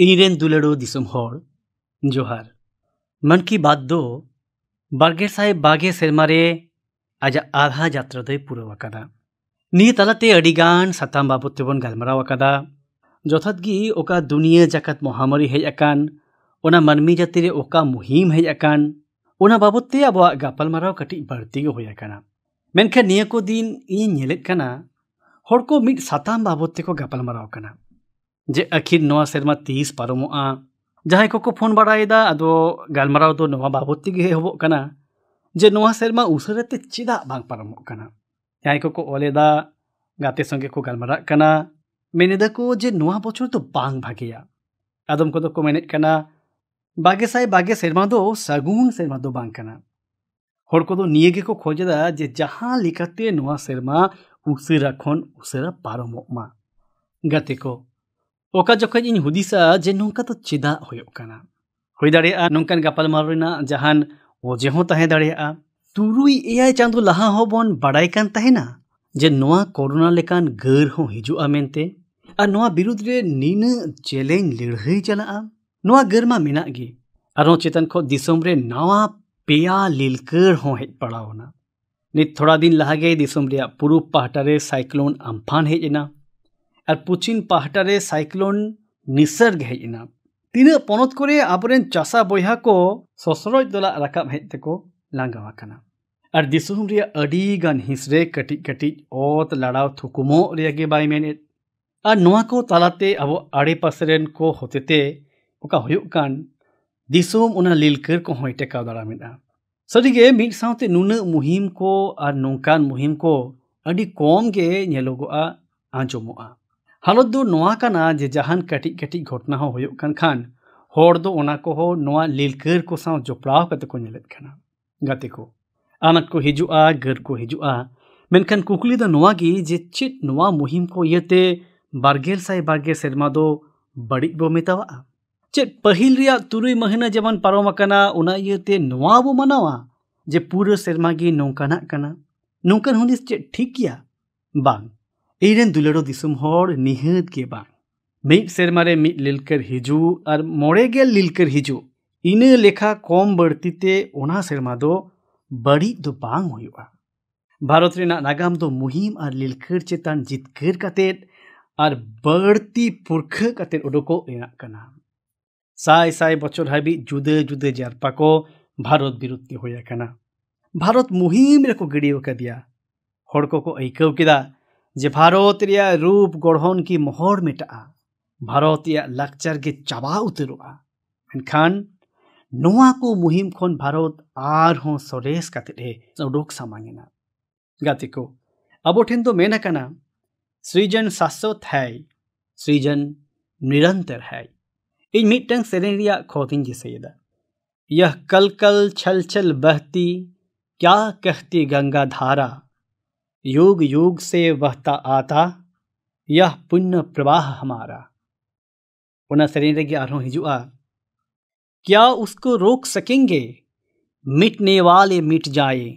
ᱤᱧᱨᱮᱱ ᱫᱩᱞᱟᱹᱲᱚ ᱫᱤᱥᱚᱢ ᱦᱚᱲ ᱡᱚᱦᱟᱨ ᱢᱚᱱ ᱠᱤ ᱵᱟᱛ ᱫᱚ ᱵᱟᱨᱜᱮᱥᱟᱭ ᱵᱟᱜᱮ ᱥᱮᱨᱢᱟ ᱨᱮ ᱟᱡᱟᱜ ᱟᱫᱷᱟ ᱡᱟᱛᱨᱟ ᱫᱚᱭ ᱯᱩᱨᱟᱹᱣ ᱟᱠᱟᱫᱟ ᱱᱤᱭᱟᱹ ᱛᱟᱞᱟᱛᱮ ᱟᱹᱰᱤᱜᱟᱱ ᱥᱟᱛᱟᱢ ᱵᱟᱵᱚᱫ ᱛᱮᱵᱚᱱ ᱜᱟᱞᱢᱟᱨᱟᱣ ᱟᱠᱟᱫᱟ ᱡᱚᱛᱷᱟᱛ ᱜᱮ ᱚᱠᱟ ᱫᱩᱱᱤᱭᱟᱹ ᱡᱟᱠᱟᱛ ᱢᱚᱦᱟᱢᱟᱨᱤ ᱦᱮᱡ ᱟᱠᱟᱱ ᱚᱱᱟ ᱢᱟᱹᱱᱢᱤ ᱡᱟᱹᱛᱤ ᱨᱮ ᱚᱠᱟ ᱢᱩᱦᱤᱢ ᱦᱮᱡ ᱟᱠᱟᱱ ᱚᱱᱟ ᱵᱟᱵᱚᱫ ᱛᱮ ᱟᱵᱚᱣᱟᱜ ᱜᱟᱯᱟᱞᱢᱟᱨᱟᱣ ᱠᱟᱹᱴᱤᱡ ᱵᱟᱹᱲᱛᱤ ᱜᱮ ᱦᱩᱭ ᱟᱠᱟᱱᱟ ᱢᱮᱱᱠᱷᱟᱱ ᱱᱤᱭᱟᱹ ᱠᱚ ᱫᱤᱱ ᱤᱧ ᱧᱮᱞᱮᱫ ᱠᱟᱱᱟ ᱦᱚᱲ ᱠᱚ ᱢᱤᱫ ᱥᱟᱛᱟᱢ ᱵᱟᱵᱚᱫ ᱛᱮᱠᱚ ᱜᱟᱯᱟᱞᱢᱟᱨᱟᱣ ᱠᱟᱱᱟ ᱡᱮ ᱟᱹᱠᱷᱤᱨ ᱱᱚᱣᱟ ᱥᱮᱨᱢᱟ ᱛᱤᱥ ᱯᱟᱨᱚᱢᱚᱜᱼᱟ ᱡᱟᱦᱟᱸᱭ ᱠᱚᱠᱚ ᱯᱷᱳᱱ ᱵᱟᱲᱟᱭᱮᱫᱟ ᱟᱫᱚ ᱜᱟᱞᱢᱟᱨᱟᱣ ᱫᱚ ᱱᱚᱣᱟ ᱵᱟᱵᱚᱫ ᱛᱮᱜᱮ ᱮᱦᱚᱵᱚᱜ ᱠᱟᱱᱟ ᱡᱮ ᱱᱚᱣᱟ ᱥᱮᱨᱢᱟ ᱩᱥᱟᱹᱨᱟᱛᱮ ᱪᱮᱫᱟᱜ ᱵᱟᱝ ᱯᱟᱨᱚᱢᱚᱜ ᱠᱟᱱᱟ ᱡᱟᱦᱟᱸᱭ ᱠᱚᱠᱚ ᱚᱞᱮᱫᱟ ᱜᱟᱛᱮ ᱥᱚᱸᱜᱮ ᱠᱚ ᱜᱟᱞᱢᱟᱨᱟᱜ ᱠᱟᱱᱟ ᱢᱮᱱᱮᱫᱟᱠᱚ ᱡᱮ ᱱᱚᱣᱟ ᱵᱚᱪᱷᱚᱨ ᱫᱚ ᱵᱟᱝ ᱵᱷᱟᱜᱮᱭᱟ ᱟᱫᱚᱢ ᱠᱚᱫᱚ ᱠᱚ ᱢᱮᱱᱮᱫ ᱠᱟᱱᱟ ᱵᱟᱜᱮ ᱥᱟᱭ ᱵᱟᱜᱮ ᱥᱮᱨᱢᱟ ᱫᱚ ᱥᱟᱹᱜᱩᱱ ᱥᱮᱨᱢᱟ ᱫᱚ ᱵᱟᱝ ᱠᱟᱱᱟ ᱦᱚᱲ ᱠᱚᱫᱚ ᱱᱤᱭᱟᱹ ᱜᱮᱠᱚ ᱠᱷᱚᱡᱮᱫᱟ ᱡᱮ ᱡᱟᱦᱟᱸ ᱞᱮᱠᱟᱛᱮ ᱱᱚᱣᱟ ᱥᱮᱨᱢᱟ ᱩᱥᱟᱹᱨᱟ ᱠᱷᱚᱱ ᱩᱥᱟᱹᱨᱟ ᱯᱟᱨᱚᱢᱚᱜ ᱢᱟ ᱜᱟᱛᱮ ᱠᱚ ᱚᱠᱟ ᱡᱚᱠᱷᱚᱡ ᱤᱧ ᱦᱩᱫᱤᱥᱟ ᱡᱮ ᱱᱚᱝᱠᱟ ᱫᱚ ᱪᱮᱫᱟᱜ ᱦᱩᱭᱩᱜ ᱠᱟᱱᱟ ᱦᱩᱭ ᱫᱟᱲᱮᱭᱟᱜᱼᱟ ᱱᱚᱝᱠᱟᱱ ᱜᱟᱯᱟᱞᱢᱟᱨᱟᱣ ᱨᱮᱱᱟᱜ ᱡᱟᱦᱟᱱ ᱚᱡᱮ ᱦᱚᱸ ᱛᱟᱦᱮᱸ ᱫᱟᱲᱮᱭᱟᱜᱼᱟ ᱛᱩᱨᱩᱭ ᱮᱭᱟᱭ ᱪᱟᱸᱫᱳ ᱞᱟᱦᱟ ᱦᱚᱸᱵᱚᱱ ᱵᱟᱰᱟᱭ ᱠᱟᱱ ᱛᱟᱦᱮᱱᱟ ᱡᱮ ᱱᱚᱣᱟ ᱠᱳᱨᱳᱱᱟ ᱞᱮᱠᱟᱱ ᱜᱟᱹᱨ ᱦᱚᱸ ᱦᱤᱡᱩᱜᱼᱟ ᱢᱮᱱᱛᱮ ᱟᱨ ᱱᱚᱣᱟ ᱵᱤᱨᱩᱫᱽ ᱨᱮ ᱱᱤᱱᱟᱹᱜ ᱡᱮᱞᱮᱧ ᱞᱟᱹᱲᱦᱟᱹᱭ ᱪᱟᱞᱟᱜᱼᱟ ᱱᱚᱣᱟ ᱜᱟᱹᱨ ᱢᱟ ᱢᱮᱱᱟᱜ ᱜᱮ ᱟᱨᱦᱚᱸ ᱪᱮᱛᱟᱱ ᱠᱷᱚᱱ ᱫᱤᱥᱚᱢ ᱨᱮ ᱱᱟᱣᱟ ᱯᱮᱭᱟ ᱞᱤᱞᱠᱟᱹᱲ ᱦᱚᱸ ᱦᱮᱡ ᱯᱟᱲᱟᱣ ᱮᱱᱟ ᱱᱤᱛ ᱛᱷᱚᱲᱟ ᱫᱤᱱ ᱞᱟᱦᱟᱜᱮ ᱫᱤᱥᱚᱢ ᱨᱮᱭᱟᱜ ᱯᱩᱨᱩᱵ ᱯᱟᱦᱴᱟ ᱨᱮ ᱥᱟᱭᱠᱞᱳᱱ ᱟᱢᱯᱷᱟᱱ ᱦᱮᱡ ᱮᱱᱟ ᱟᱨ ᱯᱚᱪᱷᱤᱢ ᱯᱟᱦᱴᱟ ᱨᱮ ᱥᱟᱭᱠᱞᱳᱱ ᱱᱤᱥᱟᱨᱜ ᱦᱮᱡ ᱮᱱᱟ ᱛᱤᱱᱟᱹᱜ ᱯᱚᱱᱚᱛ ᱠᱚᱨᱮ ᱟᱵᱚᱨᱮᱱ ᱪᱟᱥᱟ ᱵᱚᱭᱦᱟ ᱠᱚ ᱥᱚᱥᱨᱚᱡ ᱫᱚᱞᱟᱜ ᱨᱟᱠᱟᱵ ᱦᱮᱡ ᱛᱮᱠᱚ ᱞᱟᱸᱜᱟᱣ ᱟᱠᱟᱱᱟ ᱟᱨ ᱫᱤᱥᱚᱢ ᱨᱮᱭᱟᱜ ᱟᱹᱰᱤᱜᱟᱱ ᱦᱤᱸᱥᱨᱮ ᱠᱟᱹᱴᱤᱡ ᱠᱟᱹᱴᱤᱡ ᱚᱛ ᱞᱟᱲᱟᱣ ᱛᱷᱩᱠᱩᱢᱚᱜ ᱨᱮᱭᱟᱜ ᱜᱮ ᱵᱟᱭ ᱢᱮᱱᱮᱫ ᱟᱨ ᱱᱚᱣᱟ ᱠᱚ ᱛᱟᱞᱟᱛᱮ ᱟᱵᱚ ᱟᱲᱮᱯᱟᱥᱮ ᱨᱮᱱ ᱠᱚ ᱦᱚᱛᱮᱛᱮ ᱚᱠᱟ ᱦᱩᱭᱩᱜ ᱠᱟᱱ ᱫᱤᱥᱚᱢ ᱚᱱᱟ ᱞᱤᱞᱠᱟᱹᱨ ᱠᱚᱦᱚᱸᱭ ᱴᱮᱠᱟᱣ ᱫᱟᱨᱟᱢᱮᱫᱟ ᱥᱟᱹᱨᱤᱜᱮ ᱢᱤᱫ ᱥᱟᱶᱛᱮ ᱱᱩᱱᱟᱹᱜ ᱢᱩᱦᱤᱢ ᱠᱚ ᱟᱨ ᱱᱚᱝᱠᱟᱱ ᱢᱩᱦᱤᱢ ᱠᱚ ᱟᱹᱰᱤ ᱠᱚᱢ ᱜᱮ ᱧᱮᱞᱚᱜᱚᱜᱼᱟ ᱟᱸᱡᱚᱢᱚᱜᱼᱟ हालत दो नोआ जे जहान कटी कटी घटना होना खान होड़ हो नोआ लीलकर को सौ जपड़ा कते को नेलेत को आनत को हिजुआ गर को हिजुआ मेनखान कुकली दो जे चित नोआ मुहिम को इते बारगेल साय बारगे सेरमा दो बड़ी बो मेतावा चेत पहिल तुरु महीना जेबन पारोम कना ओना यते बो मनावा जे पूरा सेरमा नौकान नौकान हूँ नोंकान ठीक गया बांग ᱤᱧᱨᱮᱱ ᱫᱩᱞᱟᱹᱲᱚ ᱫᱤᱥᱚᱢ ᱦᱚᱲ ᱱᱤᱦᱟᱹᱛ ᱜᱮ ᱵᱟᱝ ᱢᱤᱫ ᱥᱮᱨᱢᱟ ᱨᱮ ᱢᱤᱫ ᱞᱤᱞᱠᱟᱹᱨ ᱦᱤᱡᱩᱜ ᱟᱨ ᱢᱚᱬᱮ ᱜᱮᱞ ᱞᱤᱞᱠᱟᱹᱨ ᱦᱤᱡᱩᱜ ᱤᱱᱟᱹ ᱞᱮᱠᱷᱟ ᱠᱚᱢ ᱵᱟᱹᱲᱛᱤ ᱛᱮ ᱚᱱᱟ ᱥᱮᱨᱢᱟ ᱫᱚ ᱵᱟᱹᱲᱤᱡ ᱫᱚ ᱵᱟᱝ ᱦᱩᱭᱩᱜᱼᱟ ᱵᱷᱟᱨᱚᱛ ᱨᱮᱱᱟᱜ ᱱᱟᱜᱟᱢ ᱫᱚ ᱢᱩᱦᱤᱢ ᱟᱨ ᱞᱤᱞᱠᱟᱹᱨ ᱪᱮᱛᱟᱱ ᱡᱤᱛᱠᱟᱹᱨ ᱠᱟᱛᱮᱫ ᱟᱨ ᱵᱟᱹᱲᱛᱤ ᱯᱩᱨᱠᱷᱟᱹ ᱠᱟᱛᱮᱫ ᱚᱰᱚᱠᱚᱜ ᱨᱮᱱᱟᱜ ᱠᱟᱱᱟ ᱥᱟᱭ ᱥᱟᱭ ᱵᱚᱪᱷᱚᱨ ᱦᱟᱹᱵᱤᱡ ᱡᱩᱫᱟᱹ ᱡᱩᱫᱟᱹ ᱡᱟᱨᱯᱟ ᱠᱚ ᱵᱷᱟᱨᱚᱛ ᱵᱤᱨᱩᱫᱽ ᱛᱮ ᱦᱩᱭ ᱟᱠᱟᱱᱟ ᱵᱷᱟᱨᱚᱛ ᱢᱩᱦᱤᱢ ᱨᱮᱠᱚ ᱜᱤᱰᱤ ᱟᱠᱟᱫᱮᱭᱟ ᱦᱚᱲ ᱠᱚᱠᱚ ᱟᱹᱭᱠᱟᱹᱣ ᱠᱮᱫᱟ जे भारत रूप गढ़ की मोहर मेटा भारत लक्चर के चाबा उतर एनखान मुहिम खन भारत आर हों सरेस कातरे उडोक सामांगना गाते को अब तो मेनकना सृजन शाश्वत है सृजन निरंतर है इन मिट्टन सेरिया खोदिंग जिसेदा यह कल कल छल छल बहती क्या कहती गंगा धारा योग योग से वहता आता यह पुण्य प्रवाह हमारा शरीर की आरोह हिजुआ क्या उसको रोक सकेंगे मिटने वाले मिट जाए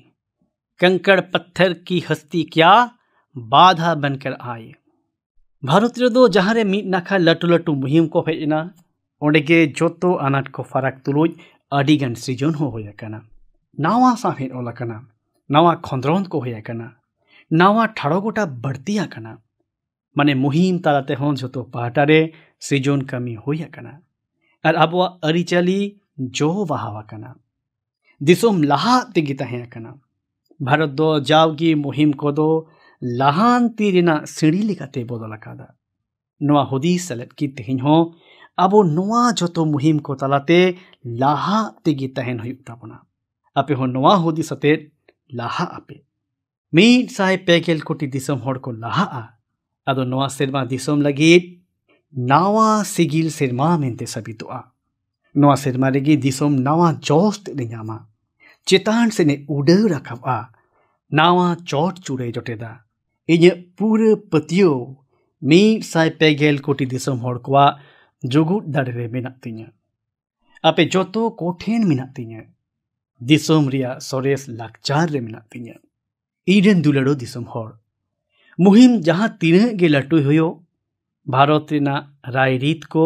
कंकड़ पत्थर की हस्ती क्या बाधा बनकर आए भारत दो जहाँ रे मिट नाखा लटू लटू मुहिम को हजना ओडे जो तो अनाट को फरक तुलुज अडीगन सृजन हो होया करना नावा साहिद ओला नावा खंद्रोन को होया ᱱᱟᱣᱟ ᱴᱷᱟᱲᱚ ᱜᱚᱴᱟ ᱵᱟᱹᱲᱛᱤ ᱟᱠᱟᱱᱟ ᱢᱟᱱᱮ ᱢᱩᱦᱤᱢ ᱛᱟᱞᱟ ᱛᱮᱦᱚᱸ ᱡᱚᱛᱚ ᱯᱟᱦᱴᱟ ᱨᱮ ᱥᱤᱡᱚᱱ ᱠᱟᱹᱢᱤ ᱦᱩᱭ ᱟᱠᱟᱱᱟ ᱟᱨ ᱟᱵᱚᱣᱟᱜ ᱟᱹᱨᱤᱪᱟᱹᱞᱤ ᱡᱚ ᱵᱟᱦᱟᱣ ᱟᱠᱟᱱᱟ ᱫᱤᱥᱚᱢ ᱞᱟᱦᱟ ᱛᱮᱜᱮ ᱛᱟᱦᱮᱸ ᱟᱠᱟᱱᱟ ᱵᱷᱟᱨᱚᱛ ᱫᱚ ᱡᱟᱣᱜᱮ ᱢᱩᱦᱤᱢ ᱠᱚᱫᱚ ᱞᱟᱦᱟᱱᱛᱤ ᱨᱮᱱᱟᱜ ᱥᱤᱲᱤ ᱞᱮᱠᱟᱛᱮ ᱵᱚᱫᱚᱞ ᱟᱠᱟᱫᱟ ᱱᱚᱣᱟ ᱦᱩᱫᱤᱥ ᱥᱮᱞᱮᱫ ᱠᱤ ᱛᱮᱦᱮᱧ ᱦᱚᱸ ᱟᱵᱚ ᱱᱚᱣᱟ ᱡᱚᱛᱚ ᱢᱩᱦᱤᱢ ᱠᱚ ᱛᱟᱞᱟᱛᱮ ᱞᱟᱦᱟ ᱛᱮᱜᱮ ᱛᱟᱦᱮᱱ ᱦᱩᱭᱩᱜ ᱛᱟᱵᱚᱱᱟ ᱟᱯᱮ ᱦᱚᱸ ᱱᱚᱣᱟ ᱦᱩᱫᱤᱥ ᱟᱛᱮᱫ ᱞᱟᱦᱟᱜ ᱟᱯᱮ मीट साय पेगेल कोटी दिसम हड़को लहा नवा सेरमा दिसम लगे नवा सिगिल सेरमा मेनते सबित नवा सेरमा रेगे दिसम नवा जस तेरे नामा चितान से ने उड़ रखा आ नवा चोट चूड़े जटेदा इन पूरे पतियो मीट साय पेगेल कोटी दिसम हड़को जुगुट दड़े मेना तीन अपे जो कोठेन मेना तीन दिसम सरस लाचारे मेना तीन ᱤᱧᱨᱮᱱ ᱫᱩᱞᱟᱹᱲᱚ ᱫᱤᱥᱚᱢ ᱦᱚᱲ ᱢᱩᱦᱤᱢ ᱡᱟᱦᱟᱸ ᱛᱤᱱᱟᱹᱜ ᱜᱮ ᱞᱟᱹᱴᱩᱭ ᱦᱩᱭᱩᱜ ᱵᱷᱟᱨᱚᱛ ᱨᱮᱱᱟᱜ ᱨᱟᱭᱨᱤᱛ ᱠᱚ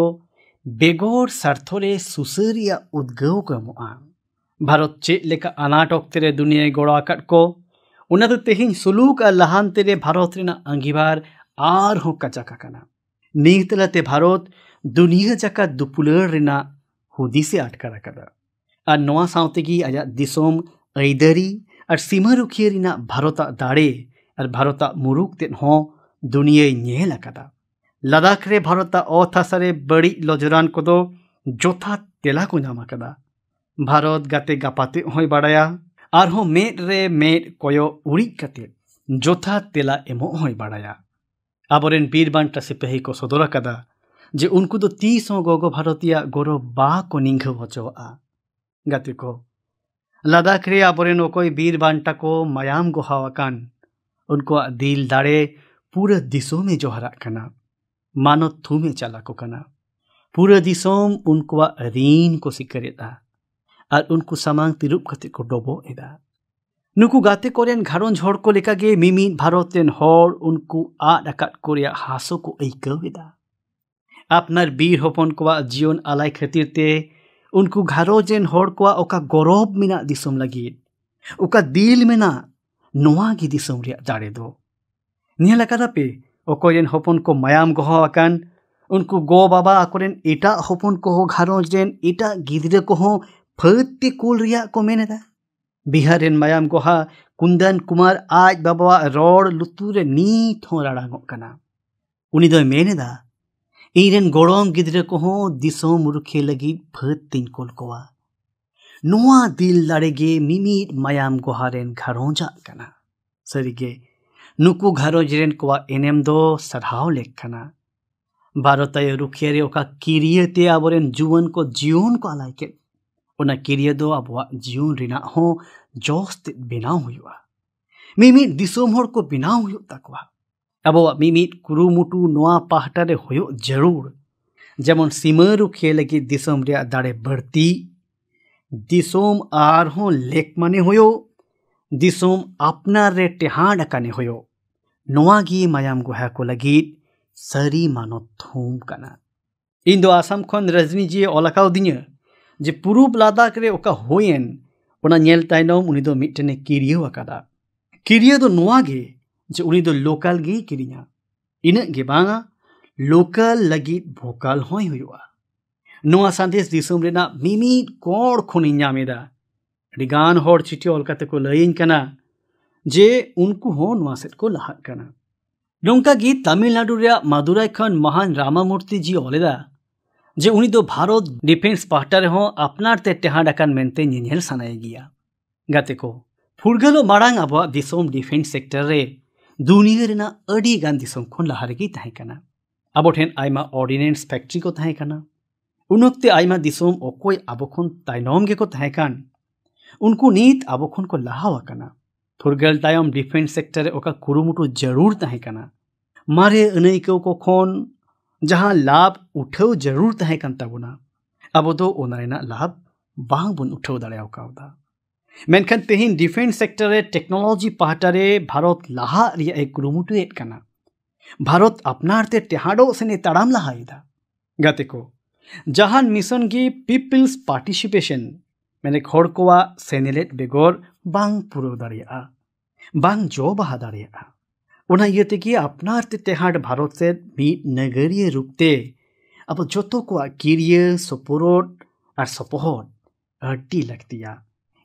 ᱵᱮᱜᱚᱨ ᱥᱟᱨᱛᱷᱚ ᱨᱮ ᱥᱩᱥᱟᱹᱨ ᱨᱮᱭᱟᱜ ᱩᱫᱽᱜᱟᱹᱣ ᱠᱚ ᱮᱢᱚᱜᱼᱟ ᱵᱷᱟᱨᱚᱛ ᱪᱮᱫ ᱞᱮᱠᱟ ᱟᱱᱟᱴ ᱚᱠᱛᱮ ᱨᱮ ᱫᱩᱱᱤᱭᱟᱹᱭ ᱜᱚᱲᱚ ᱟᱠᱟᱫ ᱠᱚ ᱚᱱᱟ ᱫᱚ ᱛᱮᱦᱮᱧ ᱥᱩᱞᱩᱠ ᱟᱨ ᱞᱟᱦᱟᱱᱛᱤ ᱨᱮ ᱵᱷᱟᱨᱚᱛ ᱨᱮᱱᱟᱜ ᱟᱸᱜᱤᱵᱷᱟᱨ ᱟᱨᱦᱚᱸ ᱠᱟᱪᱟᱠ ᱟᱠᱟᱱᱟ ᱱᱤᱭᱟᱹ ᱛᱟᱞᱟᱛᱮ ᱵᱷᱟᱨᱚᱛ ᱫᱩᱱᱤᱭᱟᱹ ᱡᱟᱠᱟᱛ ᱫᱩᱯᱩᱞᱟᱹᱲ ᱨᱮᱱᱟᱜ ᱦᱩᱫᱤᱥᱮ ᱟᱴᱠᱟᱨ ᱟᱠᱟᱫᱟ ᱟᱨ ᱱᱚᱣᱟ ᱥᱟᱶᱛᱮᱜᱮ ᱟᱭᱟᱜ ᱫᱤᱥᱚᱢ ᱟᱹᱭᱫᱟᱹᱨᱤ ᱟᱨ ᱥᱤᱢᱟᱹ ᱨᱩᱠᱷᱤᱭᱟᱹ ᱨᱮᱱᱟᱜ ᱵᱷᱟᱨᱚᱛᱟᱜ ᱫᱟᱲᱮ ᱟᱨ ᱵᱷᱟᱨᱚᱛᱟᱜ ᱢᱩᱨᱩᱠ ᱛᱮᱫ ᱦᱚᱸ ᱫᱩᱱᱤᱭᱟᱹᱭ ᱧᱮᱞ ᱟᱠᱟᱫᱟ ᱞᱟᱫᱟᱠᱷ ᱨᱮ ᱵᱷᱟᱨᱚᱛᱟᱜ ᱚᱛ ᱦᱟᱥᱟᱨᱮ ᱵᱟᱹᱲᱤᱡ ᱞᱚᱡᱨᱟᱱ ᱠᱚᱫᱚ ᱡᱚᱛᱷᱟᱛ ᱛᱮᱞᱟ ᱠᱚ ᱧᱟᱢ ᱟᱠᱟᱫᱟ ᱵᱷᱟᱨᱚᱛ ᱜᱟᱛᱮ ᱜᱟᱯᱟᱛᱮ ᱦᱚᱸᱭ ᱵᱟᱰᱟᱭᱟ ᱟᱨᱦᱚᱸ ᱢᱮᱫ ᱨᱮ ᱢᱮᱫ ᱠᱚᱭᱚᱜ ᱩᱲᱤᱡ ᱠᱟᱛᱮ ᱡᱚᱛᱷᱟᱛ ᱛᱮᱞᱟ ᱮᱢᱚᱜ ᱦᱚᱸᱭ ᱵᱟᱰᱟᱭᱟ ᱟᱵᱚᱨᱮᱱ ᱵᱤᱨ ᱵᱟᱱᱴᱟ ᱥᱤᱯᱟᱹᱦᱤ ᱠᱚ ᱥᱚᱫᱚᱨ ᱟᱠᱟᱫᱟ ᱡᱮ ᱩᱱᱠᱩ ᱫᱚ ᱛᱤᱥ ᱦᱚᱸ ᱜᱚᱜᱚ ᱵᱷᱟᱨᱚᱛᱤᱭᱟᱜ ᱜᱚᱨᱚᱵ ᱵᱟᱠᱚ ᱱᱤᱝᱜᱷᱟᱹᱣ ᱦᱚᱪᱚᱣᱟᱜᱼᱟ ᱜᱟᱛᱮ ᱠᱚ ᱞᱟᱫᱟᱠᱷ ᱨᱮᱭᱟᱜ ᱟᱵᱚᱨᱮᱱ ᱚᱠᱚᱭ ᱵᱤᱨ ᱵᱟᱱᱴᱟ ᱠᱚ ᱢᱟᱭᱟᱢ ᱜᱚᱦᱟᱣ ᱟᱠᱟᱱ उनकोᱣᱟᱜ ᱫᱤᱞ ᱫᱟᱲᱮ ᱯᱩᱨᱟᱹ ᱫᱤᱥᱚᱢᱮ ᱡᱚᱦᱟᱨᱟᱜ ᱠᱟᱱᱟ ᱢᱟᱱᱚᱛ ᱛᱷᱩᱢᱮ ᱪᱟᱞᱟ ᱠᱚ ᱠᱟᱱᱟ ᱯᱩᱨᱟᱹ ᱫᱤᱥᱚᱢ ᱩᱱᱠᱩᱣᱟᱜ ᱨᱤᱱ ᱠᱚ ᱥᱤᱠᱟᱹᱨ ᱮᱫᱟ ᱟᱨ ᱩᱱᱠᱩ ᱥᱟᱢᱟᱝ ᱛᱤᱨᱩᱯ ᱠᱟᱛᱮ ᱠᱚ ᱰᱚᱵᱚᱜ ᱮᱫᱟ ᱱᱩᱠᱩ ᱜᱟᱛᱮ ᱠᱚᱨᱮᱱ ᱜᱷᱟᱨᱚᱸᱡᱽ ᱦᱚᱲ ᱠᱚ ᱞᱮᱠᱟᱜᱮ ᱢᱤᱢᱤᱫ ᱵᱷᱟᱨᱚᱛ ᱨᱮᱱ ᱦᱚᱲ ᱩᱱᱠᱩ ᱟᱫ ᱟᱠᱟᱫ ᱠᱚ ᱨᱮᱭᱟᱜ ᱦᱟᱥᱚ ᱠᱚ ᱟᱹᱭᱠᱟᱹᱣ ᱮᱫᱟ ᱟᱯᱱᱟᱨ ᱵᱤᱨ ᱦᱚᱯᱚᱱ ᱠᱚᱣᱟᱜ ᱡᱤᱭᱚᱱ ᱟᱞᱟᱭ ᱠᱷᱟᱹᱛᱤᱨ ᱛᱮ उनको घरों जेन को ओका गौरव मिना दिसम दिल मिना नोआ गी दिसम रिया को मायाम गह उनको गो बाबा अकोरेन एटा होपन को हो जेन एटा गिदरे को हो फत्ती को मेनेदा बिहार मायाम गहा कुंदन कुमार आज बाबा रोड लुतुरे नी थो ᱤᱧᱨᱮᱱ ᱜᱚᱲᱚᱢ ᱜᱤᱫᱽᱨᱟᱹ ᱠᱚᱦᱚᱸ ᱫᱤᱥᱚᱢ ᱨᱩᱠᱷᱤᱭᱟᱹ ᱞᱟᱹᱜᱤᱫ ᱯᱷᱟᱹᱫᱽ ᱛᱤᱧ ᱠᱳᱞ ᱠᱚᱣᱟ ᱱᱚᱣᱟ ᱫᱤᱞ ᱫᱟᱲᱮᱜᱮ ᱢᱤᱢᱤᱫ ᱢᱟᱭᱟᱢ ᱜᱚᱦᱟᱨᱮᱱ ᱜᱷᱟᱨᱚᱸᱡᱟᱜ ᱠᱟᱱᱟ ᱥᱟᱹᱨᱤᱜᱮ ᱱᱩᱠᱩ ᱜᱷᱟᱨᱚᱸᱡᱽ ᱨᱮᱱ ᱠᱚᱣᱟᱜ ᱮᱱᱮᱢ ᱫᱚ ᱥᱟᱨᱦᱟᱣ ᱞᱮᱠ ᱠᱟᱱᱟ ᱵᱷᱟᱨᱚᱛᱟᱭ ᱨᱩᱠᱷᱤᱭᱟᱹ ᱨᱮ ᱚᱠᱟ ᱠᱤᱨᱤᱭᱟᱹᱛᱮ ᱟᱵᱚᱨᱮᱱ ᱡᱩᱣᱟᱹᱱ ᱠᱚ ᱡᱤᱭᱚᱱ ᱠᱚ ᱟᱞᱟᱭ ᱠᱮᱫ ᱚᱱᱟ ᱠᱤᱨᱤᱭᱟᱹ ᱫᱚ ᱟᱵᱚᱣᱟᱜ ᱡᱤᱭᱚᱱ ᱨᱮᱱᱟᱜ ᱦᱚᱸ ᱡᱚᱥ ᱛᱮᱫ ᱵᱮᱱᱟᱣ ᱦᱩᱭᱩᱜᱼᱟ ᱢᱤᱢᱤᱫ ᱫᱤᱥᱚᱢ ᱦᱚᱲ ᱠᱚ ᱵᱮᱱᱟᱣ ᱦᱩᱭᱩᱜ ᱛᱟᱠᱚᱣᱟ अब ᱢᱤᱢᱤᱫ ᱠᱩᱨᱩᱢᱩᱴᱩ ᱱᱚᱣᱟ ᱯᱟᱦᱴᱟ हो जरूर ᱡᱟᱹᱨᱩᱲ ᱡᱮᱢᱚᱱ खे ᱨᱩᱠᱷᱤᱭᱟᱹ ᱞᱟᱹᱜᱤᱫ ᱫᱤᱥᱚᱢ दिसोम आर हो लेक माने हो दिसोम अपना रे टेहाड कने हो नोआ गी मायाम गुहा को लगी सरी मानो थूम कना इन दो आसाम खन रजनी जी ओलाकाव दिने जे पुरुब लादाख रे ओका होयन ओना नेल ताइनोम उनी दो मिटने किरियो अकादा किरियो दो नोआ गी जे उनी दो तो लोकल गी किरिया इन गे बांगा लोकल लगी भोकल होय हुआ नोआ संदेश दिसम रेना मिमी कोड खुनि न्यामेदा रिगान होड चिटी ओलकाते को लईन कना जे उनकु हो नोआ सेट को लहा कना नोंका गी तमिलनाडु रिया मदुराई खन महान रामामूर्ति जी ओलेदा जे उनी दो भारत डिफेंस पार्टर हो अपनार ते टेहाडाकन मेंते निनहेल सनाय गिया गाते को फुरगलो माडांग अब दिसोम डिफेंस सेक्टर रे ᱫᱩᱱᱤᱭᱟᱹ ᱨᱮᱱᱟᱜ ᱟᱹᱰᱤ ᱜᱟᱱ ᱫᱤᱥᱚᱢ ᱠᱷᱚᱱ ᱞᱟᱦᱟ ᱨᱮᱜᱮ ᱛᱟᱦᱮᱸ ᱠᱟᱱᱟ ᱟᱵᱚ ᱴᱷᱮᱱ ᱟᱭᱢᱟ ᱚᱨᱰᱤᱱᱮᱱᱥ ᱯᱷᱮᱠᱴᱨᱤ ᱠᱚ ᱛᱟᱦᱮᱸ ᱠᱟᱱᱟ ᱩᱱ ᱚᱠᱛᱮ ᱟᱭᱢᱟ ᱫᱤᱥᱚᱢ ᱚᱠᱚᱭ ᱟᱵᱚ ᱠᱷᱚᱱ ᱛᱟᱭᱱᱚᱢ ᱜᱮᱠᱚ ᱛᱟᱦᱮᱸ ᱠᱟᱱ ᱩᱱᱠᱩ ᱱᱤᱛ ᱟᱵᱚ ᱠᱷᱚᱱ ᱠᱚ ᱞᱟᱦᱟ ᱟᱠᱟᱱᱟ ᱯᱷᱩᱨᱜᱟᱹᱞ ᱛᱟᱭᱚᱢ ᱰᱤᱯᱷᱮᱱᱥ ᱥᱮᱠᱴᱟᱨ ᱨᱮ ᱚᱠᱟ ᱠᱩᱨᱩᱢᱩᱴᱩ ᱡᱟᱹᱨᱩᱲ ᱛᱟᱦᱮᱸ ᱠᱟᱱᱟ ᱢᱟᱨᱮ ᱟᱹᱱᱟᱹᱭᱠᱟᱹᱣ ᱠᱚ ᱠᱷᱚᱱ ᱡᱟᱦᱟᱸ ᱞᱟᱵᱷ ᱩᱴᱷᱟᱹᱣ ᱡᱟᱹᱨᱩᱲ ᱛᱟᱦᱮᱸ ᱠᱟᱱ ᱛᱟᱵᱚᱱᱟ ᱟᱵᱚ ᱫᱚ ᱚᱱᱟ ᱨᱮᱱᱟᱜ ᱞᱟᱵᱷ ᱵᱟᱝᱵᱚᱱ ᱩᱴᱷᱟᱹᱣ ᱫᱟᱲᱮ ᱠᱟᱣᱫᱟ मेखान तेहन डिफेंस सेक्टर टेक्नोलॉजी पहाटा भारत लहा कुरुटेन भारत अपनारे टेहाड़ सेने ताम लहा गाते को जहां मिशन की पीपल्स पार्टिसिपेशन मैंने को सेनेलेट बेगर बांग पुरो बांग जो बहा दिए अपनारे टेहाड़ भारत से नगरिय रूपते अब जो को किरिया और सपोहट अति लगती है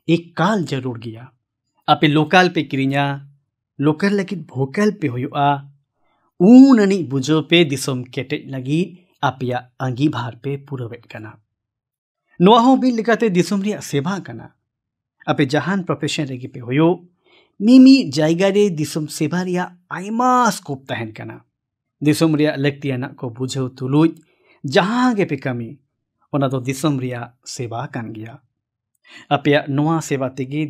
एक काल जरूर गया आपे लोकाल पे क्रिया लोकल लगी भोकल पे होयुआ ऊन अनि बुजो पे दिसम केटे लगी अपिया अंगी भार पे पुरवेट कना नोआ बिल लगाते दिसम रिया सेवा कना अपे जहान प्रोफेशन लगी पे होयो मिमी जायगा रे दिसम सेवा रिया आयमा स्कोप तहन कना दिसम रिया लगती अना को बुझो तुलुज जहां गे पे कमी ओना तो दिसम रिया सेवा कन गया आपे सेवा तेगे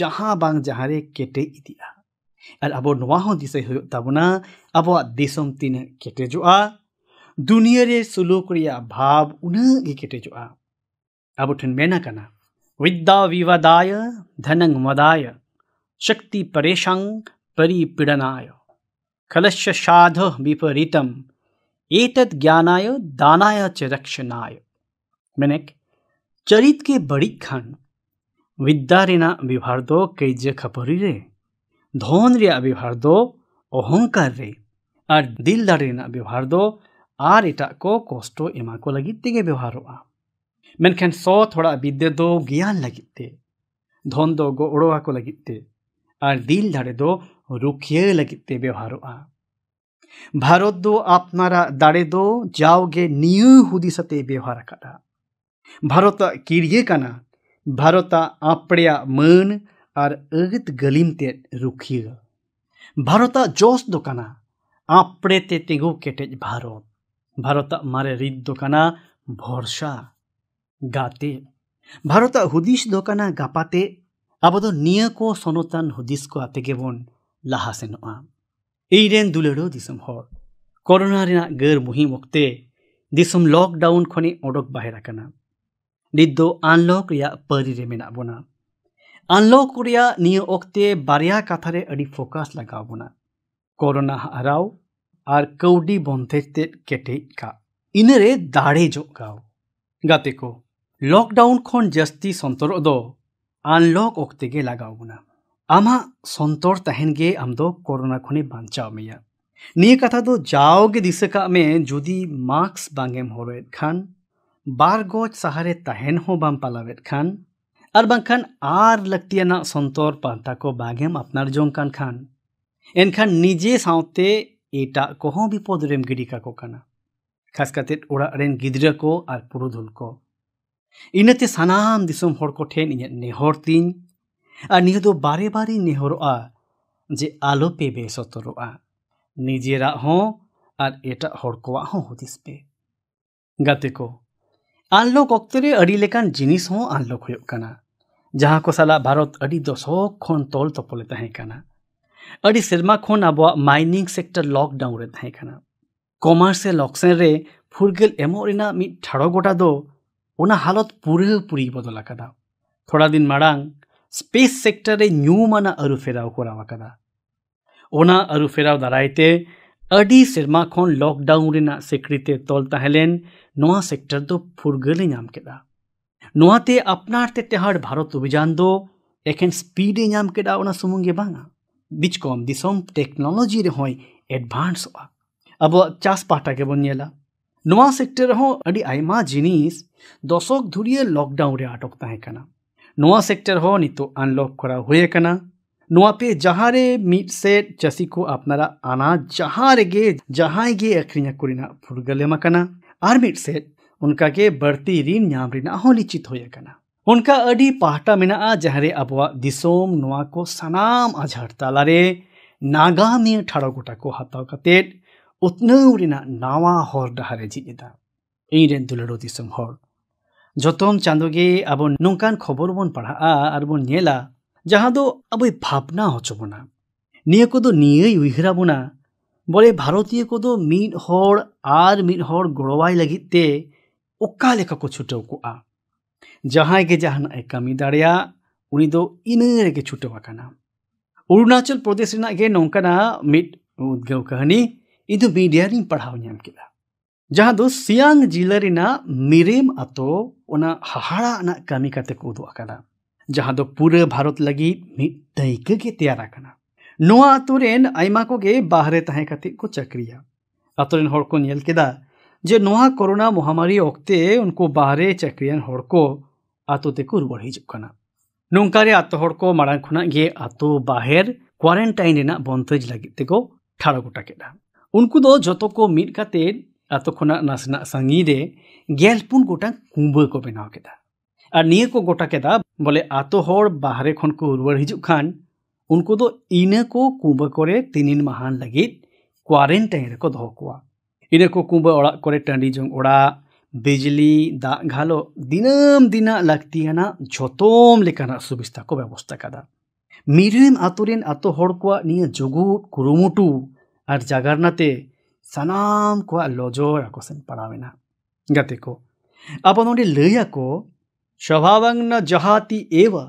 जहाँ बांग जहाँ केटे और अब दिशा अब तीन केटेजा दुनिया रे सुलूक भाव उनटेजा अब मेना विद्या विवादाय धनंग मदाय शक्ति परेशंग परिपीड़नाय कलश साध विपरीतम एतत ज्ञानाय दानाय च रक्षनाय मैंने चरित के बड़ी खान विद्या रेना व्यवहार दो कैज खपोरी रे धोन रिया व्यवहार दो अहंकार रे और दिलदार रेना व्यवहार दो आर एटा को कष्ट एमा को लगी तेगे व्यवहार होआ मेनखेन सो थोड़ा विद्य दो ज्ञान लगी ते धोन दो गो उड़वा को लगी ते और दिल दारे दो रुखिये लगी ते व्यवहार होआ भारत दो अपनारा दाड़े दो जाओगे नियु हुदी सते व्यवहार करा ᱵᱷᱟᱨᱚᱛ ᱠᱤᱲᱭᱟᱹ ᱠᱟᱱᱟ ᱵᱷᱟᱨᱚᱛ ᱟᱯᱲᱮᱭᱟ ᱢᱟᱹᱱ ᱟᱨ ᱟᱹᱜᱤᱛ ᱜᱟᱹᱞᱤᱢ ᱛᱮᱫ ᱨᱩᱠᱷᱤᱭᱟᱹ ᱵᱷᱟᱨᱚᱛ ᱡᱚᱥ ᱫᱚ ᱠᱟᱱᱟ ᱟᱯᱲᱮ ᱛᱮ ᱛᱤᱸᱜᱩ ᱠᱮᱴᱮᱡ ᱵᱷᱟᱨᱚᱛ ᱵᱷᱟᱨᱚᱛ ᱢᱟᱨᱮ ᱨᱤᱛ ᱫᱚ ᱠᱟᱱᱟ ᱵᱷᱚᱨᱥᱟ ᱜᱟᱛᱮ ᱵᱷᱟᱨᱚᱛ ᱦᱩᱫᱤᱥ ᱫᱚ ᱠᱟᱱᱟ ᱜᱟᱯᱟᱛᱮ ᱟᱵᱚ ᱫᱚ ᱱᱤᱭᱟᱹ ᱠᱚ ᱥᱚᱱᱚᱛᱟᱱ ᱦᱩᱫᱤᱥ ᱠᱚ ᱟᱛᱮ ᱜᱮᱵᱚᱱ ᱞᱟᱦᱟ ᱥᱮᱱᱚᱜᱼᱟ ᱤᱧᱨᱮᱱ ᱫᱩᱞᱟᱹᱲᱚ ᱫᱤᱥᱚᱢ ᱦᱚᱲ ᱠᱚᱨᱳᱱᱟ ᱨᱮᱱᱟᱜ ᱜᱟᱹᱨ ᱢᱩᱦᱤᱢ ᱚᱠᱛᱮ ᱫᱤᱥᱚᱢ ᱞᱚᱠᱰᱟᱣᱩᱱ ᱠᱷᱚᱱᱮ ᱚᱰᱚᱠ ᱵᱟᱦᱮᱨ ᱟᱠᱟᱱᱟ ᱱᱤᱛᱫᱚ ᱟᱱᱞᱚᱠ ᱨᱮᱭᱟᱜ ᱯᱟᱹᱨᱤ ᱨᱮ ᱢᱮᱱᱟᱜ ᱵᱚᱱᱟ ᱟᱱᱞᱚᱠ ᱨᱮᱭᱟᱜ ᱱᱤᱭᱟᱹ ᱚᱠᱛᱮ ᱵᱟᱨᱭᱟ ᱠᱟᱛᱷᱟ ᱨᱮ ᱟᱹᱰᱤ ᱯᱷᱳᱠᱟᱥ ᱞᱟᱜᱟᱣ ᱵᱚᱱᱟ ᱠᱳᱨᱳᱱᱟ ᱦᱟᱨᱟᱣ ᱟᱨ ᱠᱟᱹᱣᱰᱤ ᱵᱚᱱᱫᱮᱡ ᱛᱮᱫ ᱠᱮᱴᱮᱡ ᱠᱟᱜ ᱤᱱᱟᱹᱨᱮ ᱫᱟᱲᱮ ᱡᱚᱜᱟᱣ ᱜᱟᱛᱮ ᱠᱚ ᱞᱚᱠᱰᱟᱣᱩᱱ ᱠᱷᱚᱱ ᱡᱟᱹᱥᱛᱤ ᱥᱚᱱᱛᱚᱨᱚᱜ ᱫᱚ ᱟᱱᱞᱚᱠ ᱚᱠᱛᱮ ᱜᱮ ᱞᱟᱜᱟᱣ ᱵᱚᱱᱟ ᱟᱢᱟᱜ ᱥᱚᱱᱛᱚᱨ ᱛᱟᱦᱮᱱ ᱜᱮ ᱟᱢ ᱫᱚ ᱠᱳᱨᱳᱱᱟ ᱠᱷᱚᱱᱮ ᱵᱟᱧᱪᱟᱣ ᱢᱮᱭᱟ ᱱᱤᱭᱟᱹ ᱠᱟᱛᱷᱟ ᱫᱚ ᱡᱟᱣᱜᱮ ᱫᱤᱥᱟᱹ ᱠᱟᱜ ᱢᱮ ᱡᱩᱫᱤ ᱢᱟᱠᱥ ᱵᱟᱝᱮᱢ ᱦᱚᱨᱚᱜ ᱮᱫ ᱠᱷᱟᱱ बार गज सहारे तहन हो बम पलावेत खान और बंखान आर लगतियाना संतोर पांता को बागेम अपनार जोंकान खान एनखान निजे सावते एटा को हों भी पोदरेम गिडिका को काना खास करते उड़ा अरेन गिद्रा को और पुरुधुल को इनते सनाम दिसम होड़ को ठेन इन्हें नेहोर तीन और निहदो बारे बारे नेहोर आ जे आलो पे सतर आ निजेरा हों और एटा होड़ को आ हो दिस पे गाते को ᱟᱱᱞᱚᱠ ᱚᱠᱛᱮ ᱨᱮ ᱟᱹᱰᱤ ᱞᱮᱠᱟᱱ ᱡᱤᱱᱤᱥ ᱦᱚᱸ ᱟᱱᱞᱚᱠ ᱦᱩᱭᱩᱜ ᱠᱟᱱᱟ ᱡᱟᱦᱟᱸ ᱠᱚ ᱥᱟᱞᱟᱜ ᱵᱷᱟᱨᱚᱛ ᱟᱹᱰᱤ ᱫᱚᱥᱚᱠ ᱠᱷᱚᱱ ᱛᱚᱞ ᱛᱚᱯᱚᱞᱮ ᱛᱟᱦᱮᱸ ᱠᱟᱱᱟ ᱟᱹᱰᱤ ᱥᱮᱨᱢᱟ ᱠᱷᱚᱱ ᱟᱵᱚᱣᱟᱜ ᱢᱟᱭᱱᱤᱝ ᱥᱮᱠᱴᱟᱨ ᱞᱚᱠᱰᱟᱣᱩᱱ ᱨᱮ ᱛᱟᱦᱮᱸ ᱠᱟᱱᱟ ᱠᱚᱢᱟᱨᱥᱤᱭᱟᱞ ᱚᱠᱥᱮᱱ ᱨᱮ ᱯᱷᱩᱨᱜᱟᱹᱞ ᱮᱢᱚᱜ ᱨᱮᱱᱟᱜ ᱢᱤᱫ ᱴᱷᱟᱲᱚ ᱜᱚᱴᱟ ᱫᱚ ᱚᱱᱟ ᱦᱟᱞᱚᱛ ᱯᱩᱨᱟᱹᱯᱩᱨᱤ ᱵᱚᱫᱚᱞ ᱟᱠᱟᱫᱟ ᱛᱷᱚᱲᱟ ᱫᱤᱱ ᱢᱟᱲᱟᱝ ᱥᱯᱮᱥ ᱥᱮᱠᱴᱟᱨ ᱨᱮ ᱧᱩᱢᱟᱱᱟᱜ ᱟᱹᱨᱩᱯᱷᱮᱨᱟᱣ ᱠᱚᱨᱟᱣ ᱟᱠᱟᱫᱟ ᱚᱱᱟ ᱟᱹᱨᱩᱯᱷᱮᱨᱟᱣ ᱫᱟᱨᱟᱭᱛᱮ ᱟᱹᱰᱤ ᱥᱮᱨᱢᱟ ᱠᱷᱚᱱ ᱞᱚᱠᱰᱟᱣᱩᱱ ᱨᱮᱱᱟᱜ ᱥᱤᱠᱲᱤᱛᱮ ᱛᱚᱞ ᱛᱟᱦᱮᱸ ᱞᱮᱱ ᱱᱚᱣᱟ ᱥᱮᱠᱴᱟᱨ ᱫᱚ ᱯᱷᱩᱨᱜᱟᱹᱞᱮ ᱧᱟᱢ ᱠᱮᱫᱟ ᱱᱚᱣᱟᱛᱮ ᱟᱯᱱᱟᱨ ᱛᱮ ᱛᱮᱦᱟᱲ ᱵᱷᱟᱨᱚᱛ ᱚᱵᱷᱤᱡᱟᱱ ᱫᱚ ᱮᱠᱷᱮᱱ ᱥᱯᱤᱰᱮ ᱧᱟᱢ ᱠᱮᱫᱟ ᱚᱱᱟ ᱥᱩᱢᱩᱝ ᱜᱮ ᱵᱟᱝᱟ ᱵᱤᱡᱽᱠᱚᱢ ᱫᱤᱥᱚᱢ ᱴᱮᱠᱱᱳᱞᱚᱡᱤ ᱨᱮᱦᱚᱸᱭ ᱮᱰᱵᱷᱟᱱᱥᱚᱜᱼᱟ ᱟᱵᱚᱣᱟᱜ ᱪᱟᱥ ᱯᱟᱦᱴᱟ ᱜᱮᱵᱚᱱ ᱧᱮᱞᱟ ᱱᱚᱣᱟ ᱥᱮᱠᱴᱟᱨ ᱨᱮᱦᱚᱸ ᱟᱹᱰᱤ ᱟᱭᱢᱟ ᱡᱤᱱᱤᱥ ᱫᱚᱥᱚᱠ ᱫᱷᱩᱨᱤᱭᱟᱹ ᱞᱚᱠᱰᱟᱣᱩᱱ ᱨᱮ ᱟᱴᱚᱠ ᱛᱟᱦᱮᱸ ᱠᱟᱱᱟ ᱱᱚᱣᱟ ᱥᱮᱠᱴᱟᱨ ᱦᱚᱸ ᱱᱤᱛᱚᱜ ᱟᱱᱞᱚᱠ ᱠᱚᱨᱟᱣ ᱦᱩᱭ ᱟᱠᱟᱱᱟ ᱱᱚᱣᱟᱛᱮ ᱡᱟᱦᱟᱸᱨᱮ ᱢᱤᱫ ᱥᱮᱫ ᱪᱟᱹᱥᱤ ᱠᱚ ᱟᱯᱱᱟᱨᱟᱜ ᱟᱱᱟᱡ ᱡᱟᱦᱟᱸ ᱨᱮᱜᱮ ᱡᱟᱦᱟᱸᱭ ᱜᱮ ᱟᱹᱠᱷᱨᱤᱧ ᱟᱠᱚ ᱨᱮᱱᱟᱜ ᱯᱷᱩᱨᱜᱟᱹᱞ ᱮᱢ ᱟᱠᱟᱱᱟ ᱟᱨ ᱢᱤᱫ ᱥᱮᱫ ᱚᱱᱠᱟᱜᱮ ᱵᱟᱹᱲᱛᱤ ᱨᱤᱱ ᱧᱟᱢ ᱨᱮᱱᱟᱜ ᱦᱚᱸ ᱞᱤᱪᱤᱛ ᱦᱩᱭ ᱟᱠᱟᱱᱟ ᱚᱱᱠᱟ ᱟᱹᱰᱤ ᱯᱟᱦᱴᱟ ᱢᱮᱱᱟᱜᱼᱟ ᱡᱟᱦᱟᱸᱨᱮ ᱟᱵᱚᱣᱟᱜ ᱫᱤᱥᱚᱢ ᱱᱚᱣᱟ ᱠᱚ ᱥᱟᱱᱟᱢ ᱟᱡᱷᱟᱴ ᱛᱟᱞᱟᱨᱮ ᱱᱟᱜᱟᱢᱤᱭᱟᱹ ᱴᱷᱟᱲᱚ ᱜᱚᱴᱟ ᱠᱚ ᱦᱟᱛᱟᱣ ᱠᱟᱛᱮᱫ ᱩᱛᱱᱟᱹᱣ ᱨᱮᱱᱟᱜ ᱱᱟᱣᱟ ᱦᱚᱨ ᱰᱟᱦᱟᱨᱮ ᱡᱷᱤᱡ ᱮᱫᱟ ᱤᱧᱨᱮᱱ ᱫᱩᱞᱟᱹᱲᱚ ᱫᱤᱥᱚᱢ ᱦᱚᱲ ᱡᱚᱛᱚᱢ ᱪᱟᱸᱫᱳ ᱜᱮ ᱟᱵᱚ ᱱᱚᱝᱠᱟᱱ ᱠᱷᱚᱵᱚᱨ ᱵᱚᱱ ᱯᱟᱲᱦᱟᱜᱼᱟ ᱟᱨ ᱵᱚᱱ ᱧᱮᱞᱟ ᱡᱟᱦᱟᱸ ᱫᱚ ᱟᱵᱚᱭ ᱵᱷᱟᱵᱽᱱᱟ ᱦᱚᱪᱚ ᱵᱚᱱᱟ ᱱᱤᱭᱟᱹ ᱠᱚᱫᱚ ᱱᱤᱭᱟᱹᱭ ᱩᱭᱦᱟᱹᱨ ᱟᱵᱚᱱᱟ ᱵᱚᱞᱮ ᱵᱷᱟᱨᱚᱛᱤᱭᱚ ᱠᱚᱫᱚ ᱢᱤᱫ ᱦᱚᱲ ᱟᱨ ᱢᱤᱫ ᱦᱚᱲ ᱜᱚᱲᱚᱣᱟᱭ ᱞᱟᱹᱜᱤᱫ ᱛᱮ ᱚᱠᱟ ᱞᱮᱠᱟ ᱠᱚ ᱪᱷᱩᱴᱟᱹᱣ ᱠᱚᱜᱼᱟ ᱡᱟᱦᱟᱸᱭ ᱜᱮ ᱡᱟᱦᱟᱱᱟᱜ ᱮ ᱠᱟᱹᱢᱤ ᱫᱟᱲᱮᱭᱟᱜ ᱩᱱᱤ ᱫᱚ ᱤᱱᱟᱹ ᱨᱮᱜᱮ ᱪᱷᱩᱴᱟᱹᱣ ᱟᱠᱟᱱᱟ ᱚᱨᱩᱱᱟᱪᱚᱞ ᱯᱨᱚᱫᱮᱥ ᱨᱮᱱᱟᱜ ᱜᱮ ᱱᱚᱝᱠᱟᱱᱟᱜ ᱢᱤᱫ ᱩᱫᱽᱜᱟᱹᱣ ᱠᱟᱹᱦᱱᱤ ᱤᱧ ᱫᱚ ᱢᱤᱰᱤᱭᱟ ᱨᱤᱧ ᱯᱟᱲᱦᱟᱣ ᱧᱟᱢ ᱠᱮᱫᱟ ᱡᱟᱦᱟᱸ ᱫᱚ ᱥᱤᱭᱟᱝ ᱡᱤᱞᱟ ᱨᱮᱱᱟᱜ ᱢᱤᱨᱮᱢ ᱟᱛᱳ ᱚᱱᱟ ᱦᱟᱦᱟᱲᱟᱜ ᱨᱮᱱᱟᱜ ᱠᱟᱹᱢᱤ ᱠᱟᱛᱮ ᱠᱚ ᱩᱫᱩᱜ ᱟᱠᱟᱫᱟ ᱡᱟᱦᱟᱸ ᱫᱚ ᱯᱩᱨᱟᱹ ᱵᱷᱟᱨᱚᱛ ᱞᱟᱹᱜᱤᱫ ᱢᱤᱫ ᱫᱟᱹᱭᱠᱟᱹ ᱜᱮ ᱛᱮᱭᱟᱨ ᱟᱠᱟᱱᱟ ᱱᱚᱣᱟ ᱟᱛᱳ ᱨᱮᱱ ᱟᱭᱢᱟ ᱠᱚᱜᱮ ᱵᱟᱦᱨᱮ ᱛᱟᱦᱮᱸ ᱠᱟᱛᱮᱫ ᱠᱚ ᱪᱟᱹᱠᱨᱤᱭᱟ ᱟᱛᱳ ᱨᱮᱱ ᱦᱚᱲ ᱠᱚ ᱧᱮᱞ ᱠᱮᱫᱟ ᱡᱮ ᱱᱚᱣᱟ ᱠᱳᱨᱳᱱᱟ ᱢᱚᱦᱟᱢᱟᱨᱤ ᱚᱠᱛᱮ ᱩᱱᱠᱩ ᱵᱟᱦᱨᱮ ᱪᱟᱹᱠᱨᱤᱭᱟᱱ ᱦᱚᱲ ᱠᱚ ᱟᱛᱳ ᱛᱮᱠᱚ ᱨᱩᱣᱟᱹᱲ ᱦᱤᱡᱩᱜ ᱠᱟᱱᱟ ᱱᱚᱝᱠᱟ ᱨᱮ ᱟᱛᱳ ᱦᱚᱲ ᱠᱚ ᱢᱟᱲᱟᱝ ᱠᱷᱚᱱᱟᱜ ᱜᱮ ᱟᱛᱳ ᱵᱟᱦᱮᱨ ᱠᱳᱣᱟᱨᱮᱱᱴᱟᱭᱤᱱ ᱨᱮᱱᱟᱜ ᱵᱚᱱᱫᱮᱡᱽ ᱞᱟᱹᱜᱤᱫ ᱛᱮᱠᱚ ᱴᱷᱟᱲ ᱜᱚᱴᱟ ᱠᱮᱫᱟ ᱩᱱᱠᱩ ᱫᱚ ᱡᱚᱛᱚ ᱠᱚ ᱢᱤᱫ ᱠᱟᱛᱮᱫ ᱟᱛᱳ ᱠᱷᱚᱱᱟᱜ ᱱᱟᱥᱮᱱᱟᱜ ᱥᱟᱺᱜᱤᱧ ᱨᱮ ᱜᱮᱞ ᱯᱩᱱ ᱜᱚᱴᱟᱝ ᱠᱩᱸᱵᱟᱹ ᱠᱚ ᱵᱮᱱᱟᱣ ᱠᱮᱫᱟ ᱟᱨ ᱱᱤᱭᱟᱹ ᱠᱚ ᱜᱚᱴᱟ ᱠᱮᱫᱟ ᱵᱚᱞᱮ ᱟᱛᱳ ᱦᱚᱲ ᱵᱟᱦᱨᱮ ᱠᱷᱚᱱ ᱠᱚ ᱨᱩᱣᱟᱹᱲ ᱦᱤᱡᱩᱜ ᱠᱷᱟᱱ ᱩᱱᱠᱩ ᱫᱚ ᱤᱱᱟᱹ ᱠᱚ ᱠᱩᱸᱵᱟᱹ ᱠᱚᱨᱮ ᱛᱤᱱᱤᱱ ᱢᱟᱦᱟᱱ ᱞᱟᱹᱜᱤᱫ ᱠᱳᱣᱟᱨᱮᱱᱴᱟᱭᱤᱱ ᱨᱮᱠᱚ ᱫᱚᱦᱚ ᱠᱚᱣᱟ ᱤᱱᱟᱹ ᱠᱚ ᱠᱩᱸᱵᱟᱹ ᱚᱲᱟᱜ ᱠᱚᱨᱮ ᱴᱟᱺᱰᱤ ᱡᱚᱝ ᱚᱲᱟᱜ ᱵᱤᱡᱽᱞᱤ ᱫᱟᱜ ᱜᱷᱟᱞᱚ ᱫᱤᱱᱟᱹᱢ ᱫᱤᱱᱟᱜ ᱞᱟᱹᱠᱛᱤᱭᱟᱱᱟᱜ ᱡᱷᱚᱛᱚᱢ ᱞᱮᱠᱟᱱᱟᱜ ᱥᱩᱵᱤᱥᱛᱟ ᱠᱚ ᱵᱮᱵᱚᱥᱛᱷᱟ ᱠᱟᱫᱟ ᱢᱤᱨᱮᱢ ᱟᱛᱳ ᱨᱮᱱ ᱟᱛᱳ ᱦᱚᱲ ᱠᱚᱣᱟᱜ ᱱᱤᱭᱟᱹ ᱡᱩᱜᱩᱫ ᱠᱩᱨᱩᱢᱩᱴᱩ ᱟᱨ ᱡᱟᱜᱟᱨᱱᱟᱛᱮ ᱥᱟᱱᱟᱢ ᱠᱚᱣᱟᱜ ᱞᱚᱡᱚᱨ ᱟᱠᱚ ᱥᱮᱱ ᱮᱱᱟ ᱜᱟᱛᱮ ᱠᱚ ᱟᱵᱚ ᱱᱚᱰᱮ ᱞᱟᱹᱭ ᱟᱠᱚ ᱥᱚᱵᱷᱟᱵᱟᱝ ᱡᱟᱦᱟᱛᱤ ᱮᱵᱟ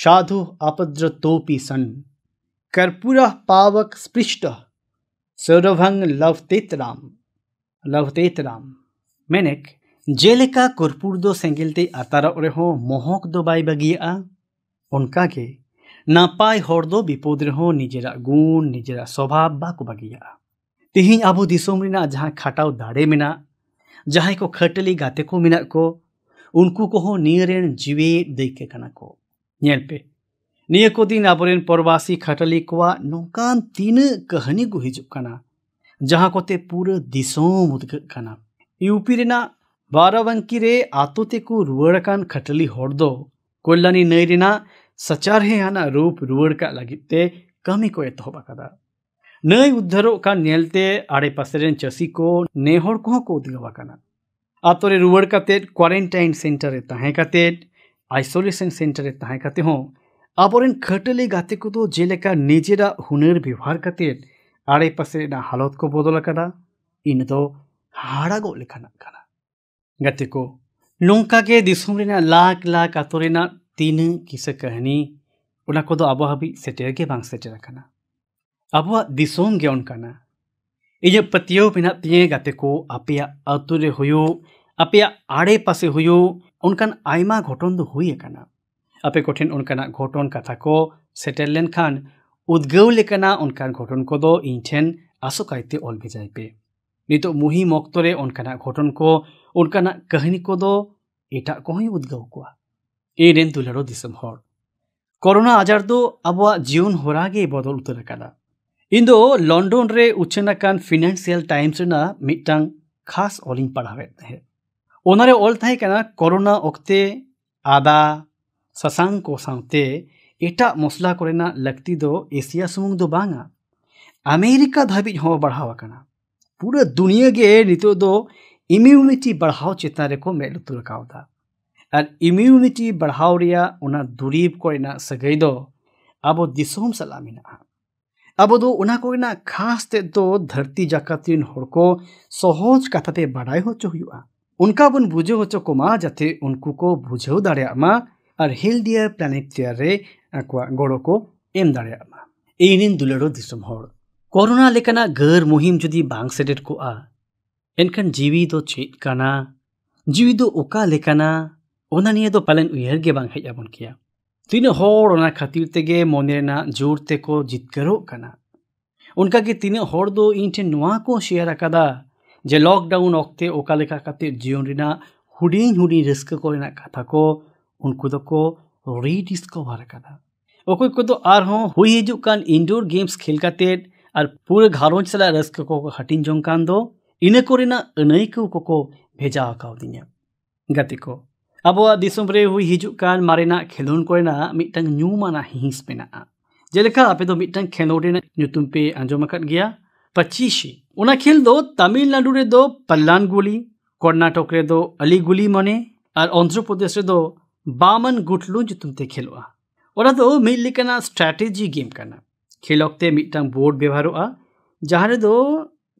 साधु अपद्रतोपि सन् कर्पूर पावक स्पृष्ट सौरभंग लवतेत राम लवतेत राम मेनेक जेलेका कर्पूर दो सेंगिलते अतारा ओरे हो मोहक दो बाई बगिया उनका के नापाय हर दो बिपद रे निजेरा गुण निजेरा स्वभाव बाको बगिया तिहिं आबो दिसोम रिना जहां खाटाव दाड़े मिना जहां को खटली गाते को मिना को उनको को हो नियरेन जीवे दैके कना को ᱧ্যালᱯ নিয়া কোদিন আবৰিন পৰবাসী খাটালী কোৱা নোকান তিন কাহিনী গুহি যকনা জহা কোতে পূৰা দিশো মুদ্ককনা ইউপি ৰেনা ১২ বংকিৰে আতোতেক ৰুৱড়কান খাটালী হৰদ কোললানি নৈৰিনা সচৰহে আনা ৰূপ ৰুৱড় কা লাগিতে কামি কোয়েত হবাকাদা নৈ উদ্ধৰক নেলতে আৰে পাসেৰেন চছি কো নেহৰক কোত দিবাকনা আতোৰে ৰুৱড়কাতে কোৱাৰেন্টাইন سنটাৰে তহে কাতে आइसोलेसन सेन्टारेर थाहैखाते हों ᱟᱵᱚᱨᱮᱱ ᱠᱷᱟᱹᱴᱟᱹᱞᱤ ᱜᱟᱛᱮ ᱠᱚᱫᱚ ᱡᱮᱞᱮᱠᱟ ᱱᱤᱡᱮᱨᱟᱜ ᱦᱩᱱᱟᱹᱨ ᱵᱮᱵᱚᱦᱟᱨ ᱠᱟᱛᱮᱫ ᱟᱲᱮᱯᱟᱥᱮ ᱨᱮᱱᱟᱜ ᱦᱟᱞᱚᱛ ᱠᱚ ᱵᱚᱫᱚᱞ ᱟᱠᱟᱫᱟ ᱤᱱᱟᱹ ᱫᱚ ᱦᱟᱲᱟᱜᱚᱜ ᱞᱮᱠᱟᱱᱟᱜ ᱠᱟᱱᱟ ᱜᱟᱛᱮ ᱠᱚ ᱱᱚᱝᱠᱟ ᱜᱮ ᱫᱤᱥᱚᱢ ᱨᱮᱱᱟᱜ ᱞᱟᱠ ᱞᱟᱠ ᱟᱛᱳ ᱨᱮᱱᱟᱜ ᱛᱤᱱᱟᱹᱜ ᱠᱤᱥᱟᱹ ᱠᱟᱹᱦᱱᱤ ᱚᱱᱟ ᱠᱚᱫᱚ ᱟᱵᱚ ᱦᱟᱹᱵᱤᱡ ᱥᱮᱴᱮᱨ ᱜᱮ ᱵᱟᱝ ᱥᱮᱴᱮᱨ ᱟᱠᱟᱱᱟ ᱟᱵᱚᱣᱟᱜ ᱫᱤᱥᱚᱢ ᱜᱮ ᱚᱱᱠᱟᱱᱟ ᱤᱧᱟᱹᱜ ᱯᱟᱹᱛᱭᱟᱹᱣ ᱢᱮᱱᱟᱜ ᱛᱤᱧᱟᱹ ᱜᱟᱛᱮ ᱠᱚ ᱟᱯᱮᱭᱟᱜ ᱟᱛᱳ ᱨᱮ ᱦᱩᱭᱩᱜ ᱟᱯᱮᱭᱟᱜ ᱟᱲᱮ ᱯᱟᱥᱮ ᱦᱩᱭᱩᱜ ᱚᱱᱠᱟᱱ ᱟᱭᱢᱟ ᱜᱷᱚᱴᱚᱱ ᱫᱚ ᱦᱩᱭ ᱟᱠᱟᱱᱟ ᱟᱯᱮ ᱠᱚᱴᱷᱮᱱ ᱚᱱᱠᱟᱱᱟᱜ ᱜᱷᱚᱴᱚᱱ ᱠᱟᱛᱷᱟ ᱠᱚ ᱥᱮᱴᱮᱨ ᱞᱮᱱᱠᱷᱟᱱ ᱩᱫᱽᱜᱟᱹᱣ ᱞᱮᱠᱟᱱᱟᱜ ᱚᱱᱠᱟᱱ ᱜᱷᱚᱴᱚᱱ ᱠᱚᱫᱚ ᱤᱧ ᱴᱷᱮᱱ ᱟᱥᱚᱠᱟᱭᱛᱮ ᱚᱞ ᱵᱷᱮᱡᱟᱭ ᱯᱮ ᱱᱤᱛᱚᱜ ᱢᱩᱦᱤᱢ ᱚᱠᱛᱚ ᱨᱮ ᱚᱱᱠᱟᱱᱟᱜ ᱜᱷᱚᱴᱚᱱ ᱠᱚ ᱚᱱᱠᱟᱱᱟᱜ ᱠᱟᱹᱦᱱᱤ ᱠᱚᱫᱚ ᱮᱴᱟᱜ ᱠᱚᱦᱚᱸᱧ ᱩᱫᱽᱜᱟᱹᱣ ᱠᱚᱣᱟ ᱤᱧᱨᱮᱱ ᱫᱩᱞᱟᱹᱲᱚ ᱫᱤᱥᱚᱢ ᱦᱚᱲ ᱠᱚᱨᱳᱱᱟ ᱟᱡᱟᱨ ᱫᱚ ᱟᱵᱚᱣᱟᱜ ᱡᱤᱭᱚᱱ ᱦᱚᱨᱟ ᱜᱮ ᱵᱚᱫᱚᱞ ᱩᱛᱟᱹᱨ ᱟᱠᱟᱫᱟ ᱤᱧ ᱫᱚ ᱞᱚᱱᱰᱚᱱ ᱨᱮ ᱩᱪᱷᱟᱹᱱ ᱟᱠᱟᱱ ᱯᱷᱤᱱᱟᱱᱥᱤᱭᱟᱞ ᱴᱟᱭᱤᱢᱥ ᱨᱮᱱᱟᱜ ᱢᱤᱫᱴᱟᱝ ᱠᱷᱟᱥ ᱚᱞᱤᱧ ᱯᱟᱲᱦᱟᱣᱮᱫ ᱛᱟᱦᱮᱸᱫ 오늘의 올타이까나 코로나 옥테 아다 사상코 상테 이타 모슬라 코레나 락티도 에시아 수문도 방아 아메리카 다비 호 करना पूरा दुनिया के नितो दो इम्यूनिटी बढ़ाओ चेतना रेको मेल उतर कावदा अर इम्यूनिटी बढ़ाओ रिया उना दुरीब को सगई दो अबो दिसोम सलामी ना अब दो उना को खास ते दो धरती जाकतीन होड़ को सहज कथाते बढ़ाई हो चो हुआ उनका बन बुझे होचो कोमा जाते उनको को बुझे हो और हिल दिया प्लैनेट तैयारे को एम दारे अमा दुलड़ो दिसम कोरोना लेकना घर मुहिम जो दी बैंक को आ इनकन जीवी दो चेकना जीवी दो उका लेकना उन्हें ये दो पलन उयर गे बैंक है यापन किया तीन होड़ उन्हें खातिर ते गे मोनेरना जोर ते को जित उनका के तीन होड़ दो इन्हें नुआ को शेयर रखा जे लॉकडाउन वक्ते ओकालेका खातिर जीवन हुडिन हुडिन रिस्क करेना खाता को उनको को रीडिस्कवर कदा ओकोय को तो आर हो हुई हिजुकान इंडोर गेम्स खेल खाते आर पूरे घरोंच सला रिस्क को हटिन जोंकान दो इने कोरिना अनई को को भेजा काउदिने गति को अब दिसम रे हुई हिजुकान मारेना खेलोन कोना मिटंग न्यू माना हिंस पेना जेलेका आपे तो मिटंग खेलोडेना न्यूतुम पे आंजोमकत गया ಪಚೀಶಿ ಉನಖಿಲ್ದು ತಮಿಳ್ನಾಡುರೆದು ಪಲ್ಲಾನ್ಗುಲಿ ಕರ್ನಾಟಕರೆದು ಅಲಿಗುಲಿ ಮನೆ আর অন্ধ্রপ্রদেশরেদো বামান গুটলু জুতুমতে খেলোয়া ওরাদো মিলিকানা স্ট্র্যাটেজি গেম কানা খেলকতে মিটাং বোর্ড ব্যবহারোয়া যাহারেদো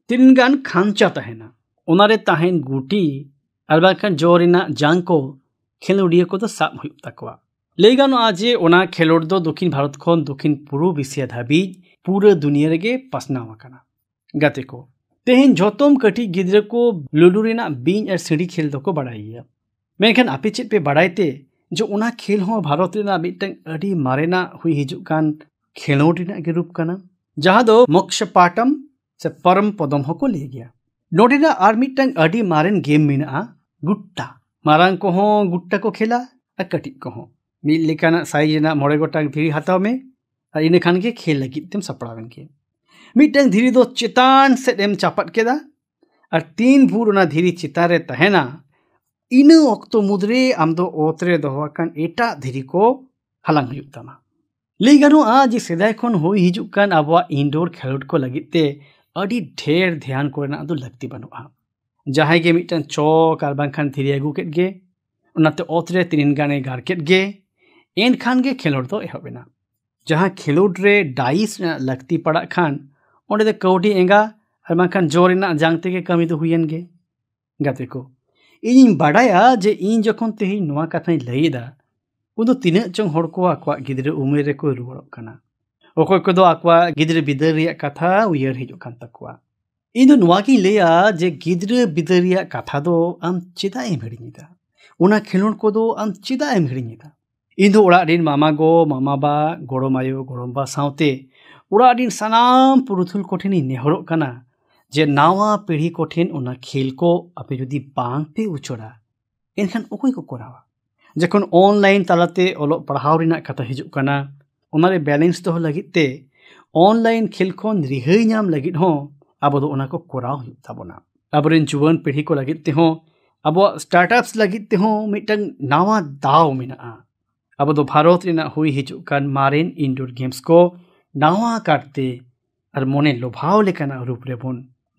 তিনগান খাঞ্চা তাহেনা ওনারে তাহেন গুটি আর বাংখান জোরিনা জাংকো খেলুড়িয়ে কোদো সাব হুয়ুব তাকোয়া লেগানো আজে ওনা খেলোড়দো দক্ষিণ ভারত খন দক্ষিণ পূর্ব এশিয়া ধাবিজ পুরো দুনিয়া রেগে পাসনাওয়া কানা गति को तेहन जोम कटी गिद्रे को लुडू रिना और सीढ़ी खेल दो को बड़ाइए मेखन आपे चेत पे बड़ाते जो उना खेल हो भारत रिना मिटन अडी मारेना हुई हिजुक खेलोड के रूप कना जहा दो मोक्ष पाटम से परम पदम हो को ले गया नोडिना आर मिटन अडी मारेन गेम मिना गुट्टा मारांग को हो गुट्टा को खेला और कटी को हो मिल लेकाना साइज मोड़े गोटा भी हाथा में इन खान के खेल लगी तेम सपड़ावन मिट्टन धीरी दो चितान से एम चापट के और तीन भूर उना धीरी चितान रे तहना इन अक्तो मुद्रे आम दो ओतरे दोहवाकन एटा धीरी को हलंग युक्तना लेगानो आज सेदाय खन होई हिजुकन अबवा इंडोर खेलोट को लगितते अडी ढेर ध्यान करना दो लगती बनुआ जहाय के मिट्टन चौक अलबंखन धीरी एगु केटगे उनाते ओतरे तीन गाने गारकेटगे एन खान के खेलोट तो एहबेना जहाँ खेलोड रे डाइस लगती पड़ा खान ᱚᱸᱰᱮ ᱫᱚ ᱠᱟᱹᱣᱰᱤ ᱮᱸᱜᱟ ᱟᱨ ᱵᱟᱝᱠᱷᱟᱱ ᱡᱚ ᱨᱮᱱᱟᱜ ᱡᱟᱝ ᱛᱮᱜᱮ ᱠᱟᱹᱢᱤ ᱫᱚ ᱦᱩᱭᱮᱱ ᱜᱮ ᱜᱟᱛᱮ ᱠᱚ ᱤᱧᱤᱧ ᱵᱟᱰᱟᱭᱟ ᱡᱮ ᱤᱧ ᱡᱚᱠᱷᱚᱱ ᱛᱮᱦᱮᱧ ᱱᱚᱣᱟ ᱠᱟᱛᱷᱟᱧ ᱞᱟᱹᱭᱮᱫᱟ ᱩᱱᱫᱚ ᱛᱤᱱᱟᱹᱜ ᱪᱚᱝ ᱦᱚᱲ ᱠᱚ ᱟᱠᱚᱣᱟᱜ ᱜᱤᱫᱽᱨᱟᱹ ᱩᱢᱮᱨ ᱨᱮᱠᱚ ᱨᱩᱣᱟᱹᱲᱚᱜ ᱠᱟᱱᱟ ᱚᱠᱚᱭ ᱠᱚᱫᱚ ᱟᱠᱚᱣᱟᱜ ᱜᱤᱫᱽᱨᱟᱹ ᱵᱤᱫᱟᱹᱞ ᱨᱮᱭᱟᱜ ᱠᱟᱛᱷᱟ ᱩᱭᱦᱟᱹᱨ ᱦᱤᱡᱩᱜ ᱠᱟᱱ ᱛᱟᱠᱚᱣᱟ ᱤᱧ ᱫᱚ ᱱᱚᱣᱟᱜᱤᱧ ᱞᱟᱹᱭᱟ ᱡᱮ ᱜᱤᱫᱽᱨᱟᱹ ᱵᱤᱫᱟᱹᱞ ᱨᱮᱭᱟᱜ ᱠᱟᱛᱷᱟ ᱫᱚ ᱟᱢ ᱪᱮᱫᱟᱜ ᱮᱢ ᱦᱤᱲᱤᱧᱮᱫᱟ ᱚᱱᱟ ᱠᱷᱮᱞᱳᱰ ᱠᱚᱫᱚ ᱟᱢ ᱪᱮᱫᱟᱜ ᱮᱢ ᱦᱤᱲᱤᱧᱮᱫᱟ ᱤᱧ ᱫᱚ ᱚᱲᱟᱜ ᱨᱮᱱ ᱢᱟᱢᱟ ᱜᱚ ᱢᱟᱢᱟ ᱵᱟ ᱜᱚᱲᱚᱢ ᱟᱭᱳ ᱜᱚᱲᱚᱢ ᱵᱟ ᱥᱟᱶᱛᱮ ᱚᱲᱟᱜ ᱨᱮᱱ ᱥᱟᱱᱟᱢ ᱯᱩᱨᱩᱫᱷᱩᱞ ᱠᱚᱴᱷᱮᱱ ᱤᱧ ᱱᱮᱦᱚᱨᱚᱜ ᱠᱟᱱᱟ ᱡᱮ ᱱᱟᱣᱟ ᱯᱤᱲᱦᱤ ᱠᱚᱴᱷᱮᱱ ᱚᱱᱟ ᱠᱷᱮᱞ ᱠᱚ ᱟᱯᱮ ᱡᱩᱫᱤ ᱵᱟᱝᱯᱮ ᱩᱪᱟᱹᱲᱟ ᱮᱱᱠᱷᱟᱱ ᱚᱠᱚᱭ ᱠᱚ ᱠᱚᱨᱟᱣᱟ ᱡᱚᱠᱷᱚᱱ ᱚᱱᱞᱟᱭᱤᱱ ᱛᱟᱞᱟᱛᱮ ᱚᱞᱚᱜ ᱯᱟᱲᱦᱟᱣ ᱨᱮᱱᱟᱜ ᱠᱟᱛᱷᱟ ᱦᱤᱡᱩᱜ ᱠᱟᱱᱟ ᱚᱱᱟᱨᱮ ᱵᱮᱞᱮᱱᱥ ᱫᱚᱦᱚ ᱞᱟᱹᱜᱤᱫ ᱛᱮ ᱚᱱᱞᱟᱭᱤᱱ ᱠᱷᱮᱞ ᱠᱷᱚᱱ ᱨᱤᱦᱟᱹᱭ ᱧᱟᱢ ᱞᱟᱹᱜᱤᱫ ᱦᱚᱸ ᱟᱵᱚ ᱫᱚ ᱚᱱᱟ ᱠᱚ ᱠᱚᱨᱟᱣ ᱦᱩᱭᱩᱜ ᱛᱟᱵᱚᱱᱟ ᱟᱵᱚᱨᱮᱱ ᱡᱩᱣᱟᱹᱱ ᱯᱤᱲᱦᱤ ᱠᱚ ᱞᱟᱹᱜᱤᱫ ᱛᱮᱦᱚᱸ ᱟᱵᱚᱣᱟᱜ ᱥᱴᱟᱨᱴᱟᱯᱥ ᱞᱟᱹᱜᱤᱫ ᱛᱮᱦᱚᱸ ᱢᱤᱫᱴᱟᱝ ᱱᱟᱣᱟ ᱫᱟᱣ ᱢᱮᱱᱟᱜᱼᱟ ᱟᱵᱚ ᱫᱚ ᱵᱷᱟᱨᱚᱛ ᱨᱮᱱᱟᱜ ᱦᱩᱭ ᱦᱤᱡᱩᱜ ᱠᱟᱱ ᱢᱟᱨᱮᱱ ᱤᱱᱰᱳᱨ ᱜᱮᱢᱥ ᱠᱚ নাওয়া কাটতে ᱟᱨ ᱢᱚᱱᱮ ᱞᱚᱵᱷᱟᱣ ᱞᱮᱠᱟᱱᱟᱜ ᱨᱩᱯ ᱨᱮᱵᱚᱱ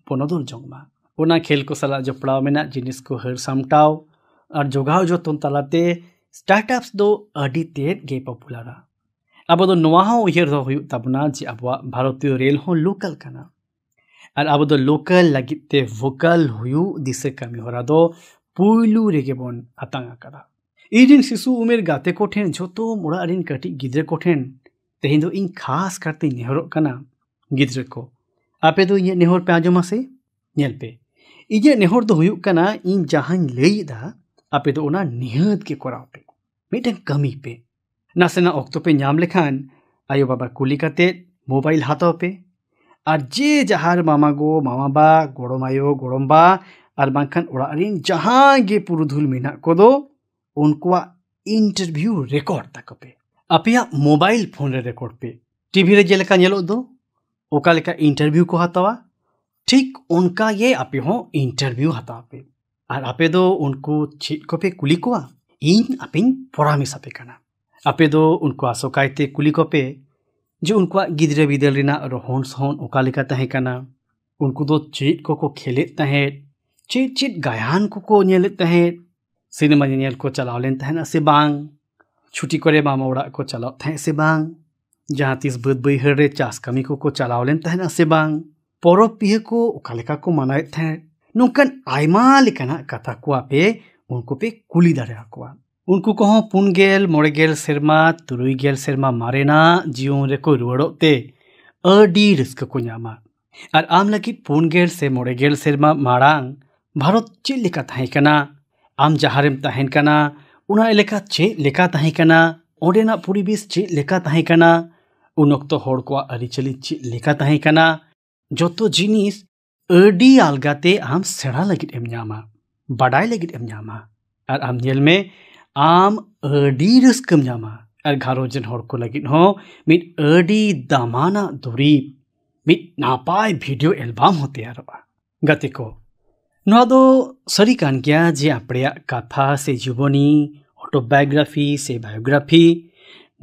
ᱵᱚᱱᱚᱫᱚᱞ ᱡᱚᱝ ᱢᱟ ᱚᱱᱟ ᱠᱷᱮᱞ ᱠᱚ ᱥᱟᱞᱟᱜ ᱡᱚᱯᱲᱟᱣ ᱢᱮᱱᱟᱜ ᱡᱤᱱᱤᱥ ᱠᱚ ᱦᱟᱹᱨ ᱥᱟᱢᱴᱟᱣ ᱟᱨ ᱡᱚᱜᱟᱣ ᱡᱚᱛᱚᱱ ᱛᱟᱞᱟᱛᱮ ᱥᱴᱟᱨᱴᱟᱯᱥ ᱫᱚ ᱟᱹᱰᱤ ᱛᱮᱫ ᱜᱮ ᱯᱚᱯᱩᱞᱟᱨᱟ ᱟᱵᱚ ᱫᱚ ᱱᱚᱣᱟ ᱦᱚᱸ ᱩᱭᱦᱟᱹᱨ ᱫᱚᱦᱚ ᱦᱩᱭᱩᱜ ᱛᱟᱵᱚᱱᱟ ᱡᱮ ᱟᱵᱚᱣᱟᱜ ᱵᱷᱟᱨᱚᱛᱤᱭᱚ ᱨᱮᱞ ᱦᱚᱸ ᱞᱳᱠᱟᱞ ᱠᱟᱱᱟ ᱟᱨ ᱟᱵᱚ ᱫᱚ ᱞᱳᱠᱟᱞ ᱞᱟᱹᱜᱤᱫ ᱛᱮ ᱵᱷᱳᱠᱟᱞ ᱦᱩᱭᱩᱜ ᱫᱤᱥᱟᱹ ᱠᱟᱹᱢᱤ ᱦᱚᱨᱟ ᱫᱚ ᱯᱩᱭᱞᱩ ᱨᱮᱜᱮ ᱵᱚᱱ ᱟᱛᱟᱝ ᱟᱠᱟᱫᱟ ᱤᱧ ᱨᱮᱱ ᱥᱤᱥᱩ ᱩᱢᱮᱨ ᱜᱟᱛᱮ ᱠᱚᱴᱷᱮᱱ ᱡᱚᱛᱚ ᱚᱲᱟᱜ ᱨᱮᱱ ᱠᱟᱹᱴᱤᱡ ᱜᱤᱫᱽᱨᱟᱹ ᱠᱚᱴᱷᱮᱱ ᱛᱮᱦᱮᱧ ᱫᱚ ᱤᱧ ᱠᱷᱟᱥ ᱠᱟᱨᱛᱮᱧ ᱱᱮᱦᱚᱨᱚᱜ ᱠᱟᱱᱟ ᱜᱤᱫᱽᱨᱟᱹ ᱠᱚ ᱟᱯᱮ ᱫᱚ ᱤᱧᱟᱹᱜ ᱱᱮᱦᱚᱨ ᱯᱮ ᱟᱸᱡᱚᱢᱟ ᱥᱮ ᱧᱮᱞ ᱯᱮ ᱤᱧᱟᱹᱜ ᱱᱮᱦᱚᱨ ᱫᱚ ᱦᱩᱭᱩᱜ ᱠᱟᱱᱟ ᱤᱧ ᱡᱟᱦᱟᱸᱧ ᱞᱟᱹᱭᱮᱫᱟ ᱟᱯᱮ ᱫᱚ ᱚᱱᱟ ᱱᱤᱦᱟᱹᱛ ᱜᱮ ᱠᱚᱨᱟᱣ ᱯᱮ ᱢᱤᱫᱴᱟᱝ ᱠᱟᱹᱢᱤ ᱯᱮ ᱱᱟᱥᱮᱱᱟᱜ ᱚᱠᱛᱚ ᱯᱮ ᱧᱟᱢ ᱞᱮᱠᱷᱟᱱ ᱟᱭᱳᱼᱵᱟᱵᱟ ᱠᱩᱞᱤ ᱠᱟᱛᱮᱫ ᱢᱳᱵᱟᱭᱤᱞ ᱦᱟᱛᱟᱣ ᱯᱮ ᱟᱨ ᱡᱮ ᱡᱟᱦᱟᱨ ᱢᱟᱢᱟᱜᱚ ᱢᱟᱢᱟᱵᱟ ᱜᱚᱲᱚᱢ ᱟᱭᱳ ᱜᱚᱲᱚᱢᱵᱟ ᱟᱨ ᱵᱟᱝᱠᱷᱟᱱ ᱚᱲᱟᱜ ᱨᱮᱱ ᱡᱟᱦᱟᱸᱭ ᱜᱮ ᱯᱩᱨᱩᱫᱷᱩᱞ ᱢᱮᱱᱟᱜ ᱠᱚᱫᱚ ᱩᱱᱠᱩᱣᱟᱜ ᱤᱱᱴᱟᱨᱵᱷᱤᱭᱩ ᱨᱮᱠᱚᱨᱰ ᱛᱟᱠᱚ ᱯᱮ अपेया मोबाइल फोन रे रेकॉर्ड पे टीवी रे जेलका नेलो दो ओका लेका इंटरव्यू को हतावा ठीक उनका ये अपे हो इंटरव्यू हता पे आर अपे दो उनको छिट को पे कुली कोवा इन अपिन परामिस अपे कना दो उनको आसोकायते कुली को पे जे उनको गिदरे बिदल रोहन सोन ओका लेका तहे कना उनको दो छिट को को खेले तहे छिट छिट गायन को को नेले तहे सिनेमा नेल को चलावलेन तहे से बांग छुट्टी को मामा को चलाव थे से बांग जहाँ तीस बद बहर चास कमी को को चलाव लेन थे से बांग परो पीह को उकालेका को मनाए थे नुकन आयमा कथा को आपे उनको पे कुली दारे आकुआ उनको को हों पुन गेल मोड़े गेल सेरमा तुरुई सेरमा मारे जीवन रे को रुवड़ो अडी रिस्क को नामा और आम लगे पुन से मोड़े गेल सेरमा मारांग भारत चिल्ली का थाहेकना आम जहारेम ᱚᱱᱟ ᱮᱞᱟᱠᱟ ᱪᱮᱫ ᱞᱮᱠᱟ ᱛᱟᱦᱮᱸ ᱠᱟᱱᱟ ᱚᱸᱰᱮᱱᱟᱜ ᱯᱚᱨᱤᱵᱮᱥ ᱪᱮᱫ ᱞᱮᱠᱟ ᱛᱟᱦᱮᱸ ᱠᱟᱱᱟ ᱩᱱ ᱚᱠᱛᱚ ᱦᱚᱲ ᱠᱚᱣᱟᱜ ᱟᱹᱨᱤᱪᱟᱹᱞᱤ ᱪᱮᱫ ᱞᱮᱠᱟ ᱛᱟᱦᱮᱸ ᱠᱟᱱᱟ ᱡᱚᱛᱚ ᱡᱤᱱᱤᱥ ᱟᱹᱰᱤ ᱟᱞᱜᱟᱛᱮ ᱟᱢ ᱥᱮᱬᱟ ᱞᱟᱹᱜᱤᱫ ᱮᱢ ᱧᱟᱢᱟ ᱵᱟᱰᱟᱭ ᱞᱟᱹᱜᱤᱫ ᱮᱢ ᱧᱟᱢᱟ ᱟᱨ ᱟᱢ ᱧᱮᱞ ᱢᱮ ᱟᱢ ᱟᱹᱰᱤ ᱨᱟᱹᱥᱠᱟᱹᱢ ᱧᱟᱢᱟ ᱟᱨ ᱜᱷᱟᱨᱚᱸᱡᱽ ᱨᱮᱱ ᱦᱚᱲ ᱠᱚ ᱞᱟᱹᱜᱤᱫ ᱦᱚᱸ ᱢᱤᱫ ᱟᱹᱰᱤ ᱫᱟᱢᱟᱱᱟᱜ ᱫᱩᱨᱤᱵ ᱢᱤᱫ ᱱᱟᱯᱟᱭ ᱵᱷᱤᱰᱤᱭᱳ ᱮᱞᱵᱟᱢ ᱦᱚᱸ ᱛᱮᱭᱟᱨᱚᱜᱼᱟ ᱜᱟᱛᱮ ᱠᱚ नो सरी कानिया जे आप कथा से जीवनी ऑटोबायोग्राफी से बायोग्राफी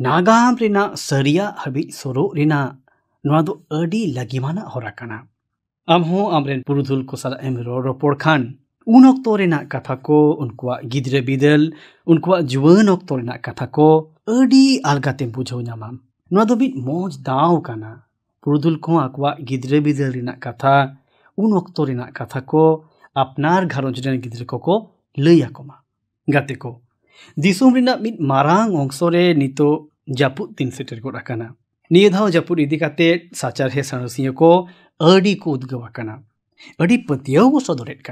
नागाम रेना सरिया हबी सोरो रेना नोदो अडी लगीमाना होरा कना आमहु आमरेन पुरुधुल को सारा एम रोपोर खान उन ओक्तो रेना कथा को उनकुआ गिद्रे बिदल उनकुआ जुवन ओक्तो रेना कथा को अडी अलगातेम बुझो नामा नोदो बि मोज दाव कना पुरुधुल को आकुआ गिद्रे बिदल रेना कथा उन ओक्तो रेना कथा को अपनार गारंज को लैकमा गाते को मित मारांग अंशरे नित जापुद दिन सेटर गोदना निधाव जापुद इदीकते साचारे सानसिया को अड़ी को उदगवाना अड़ी पतियाव को सदरेद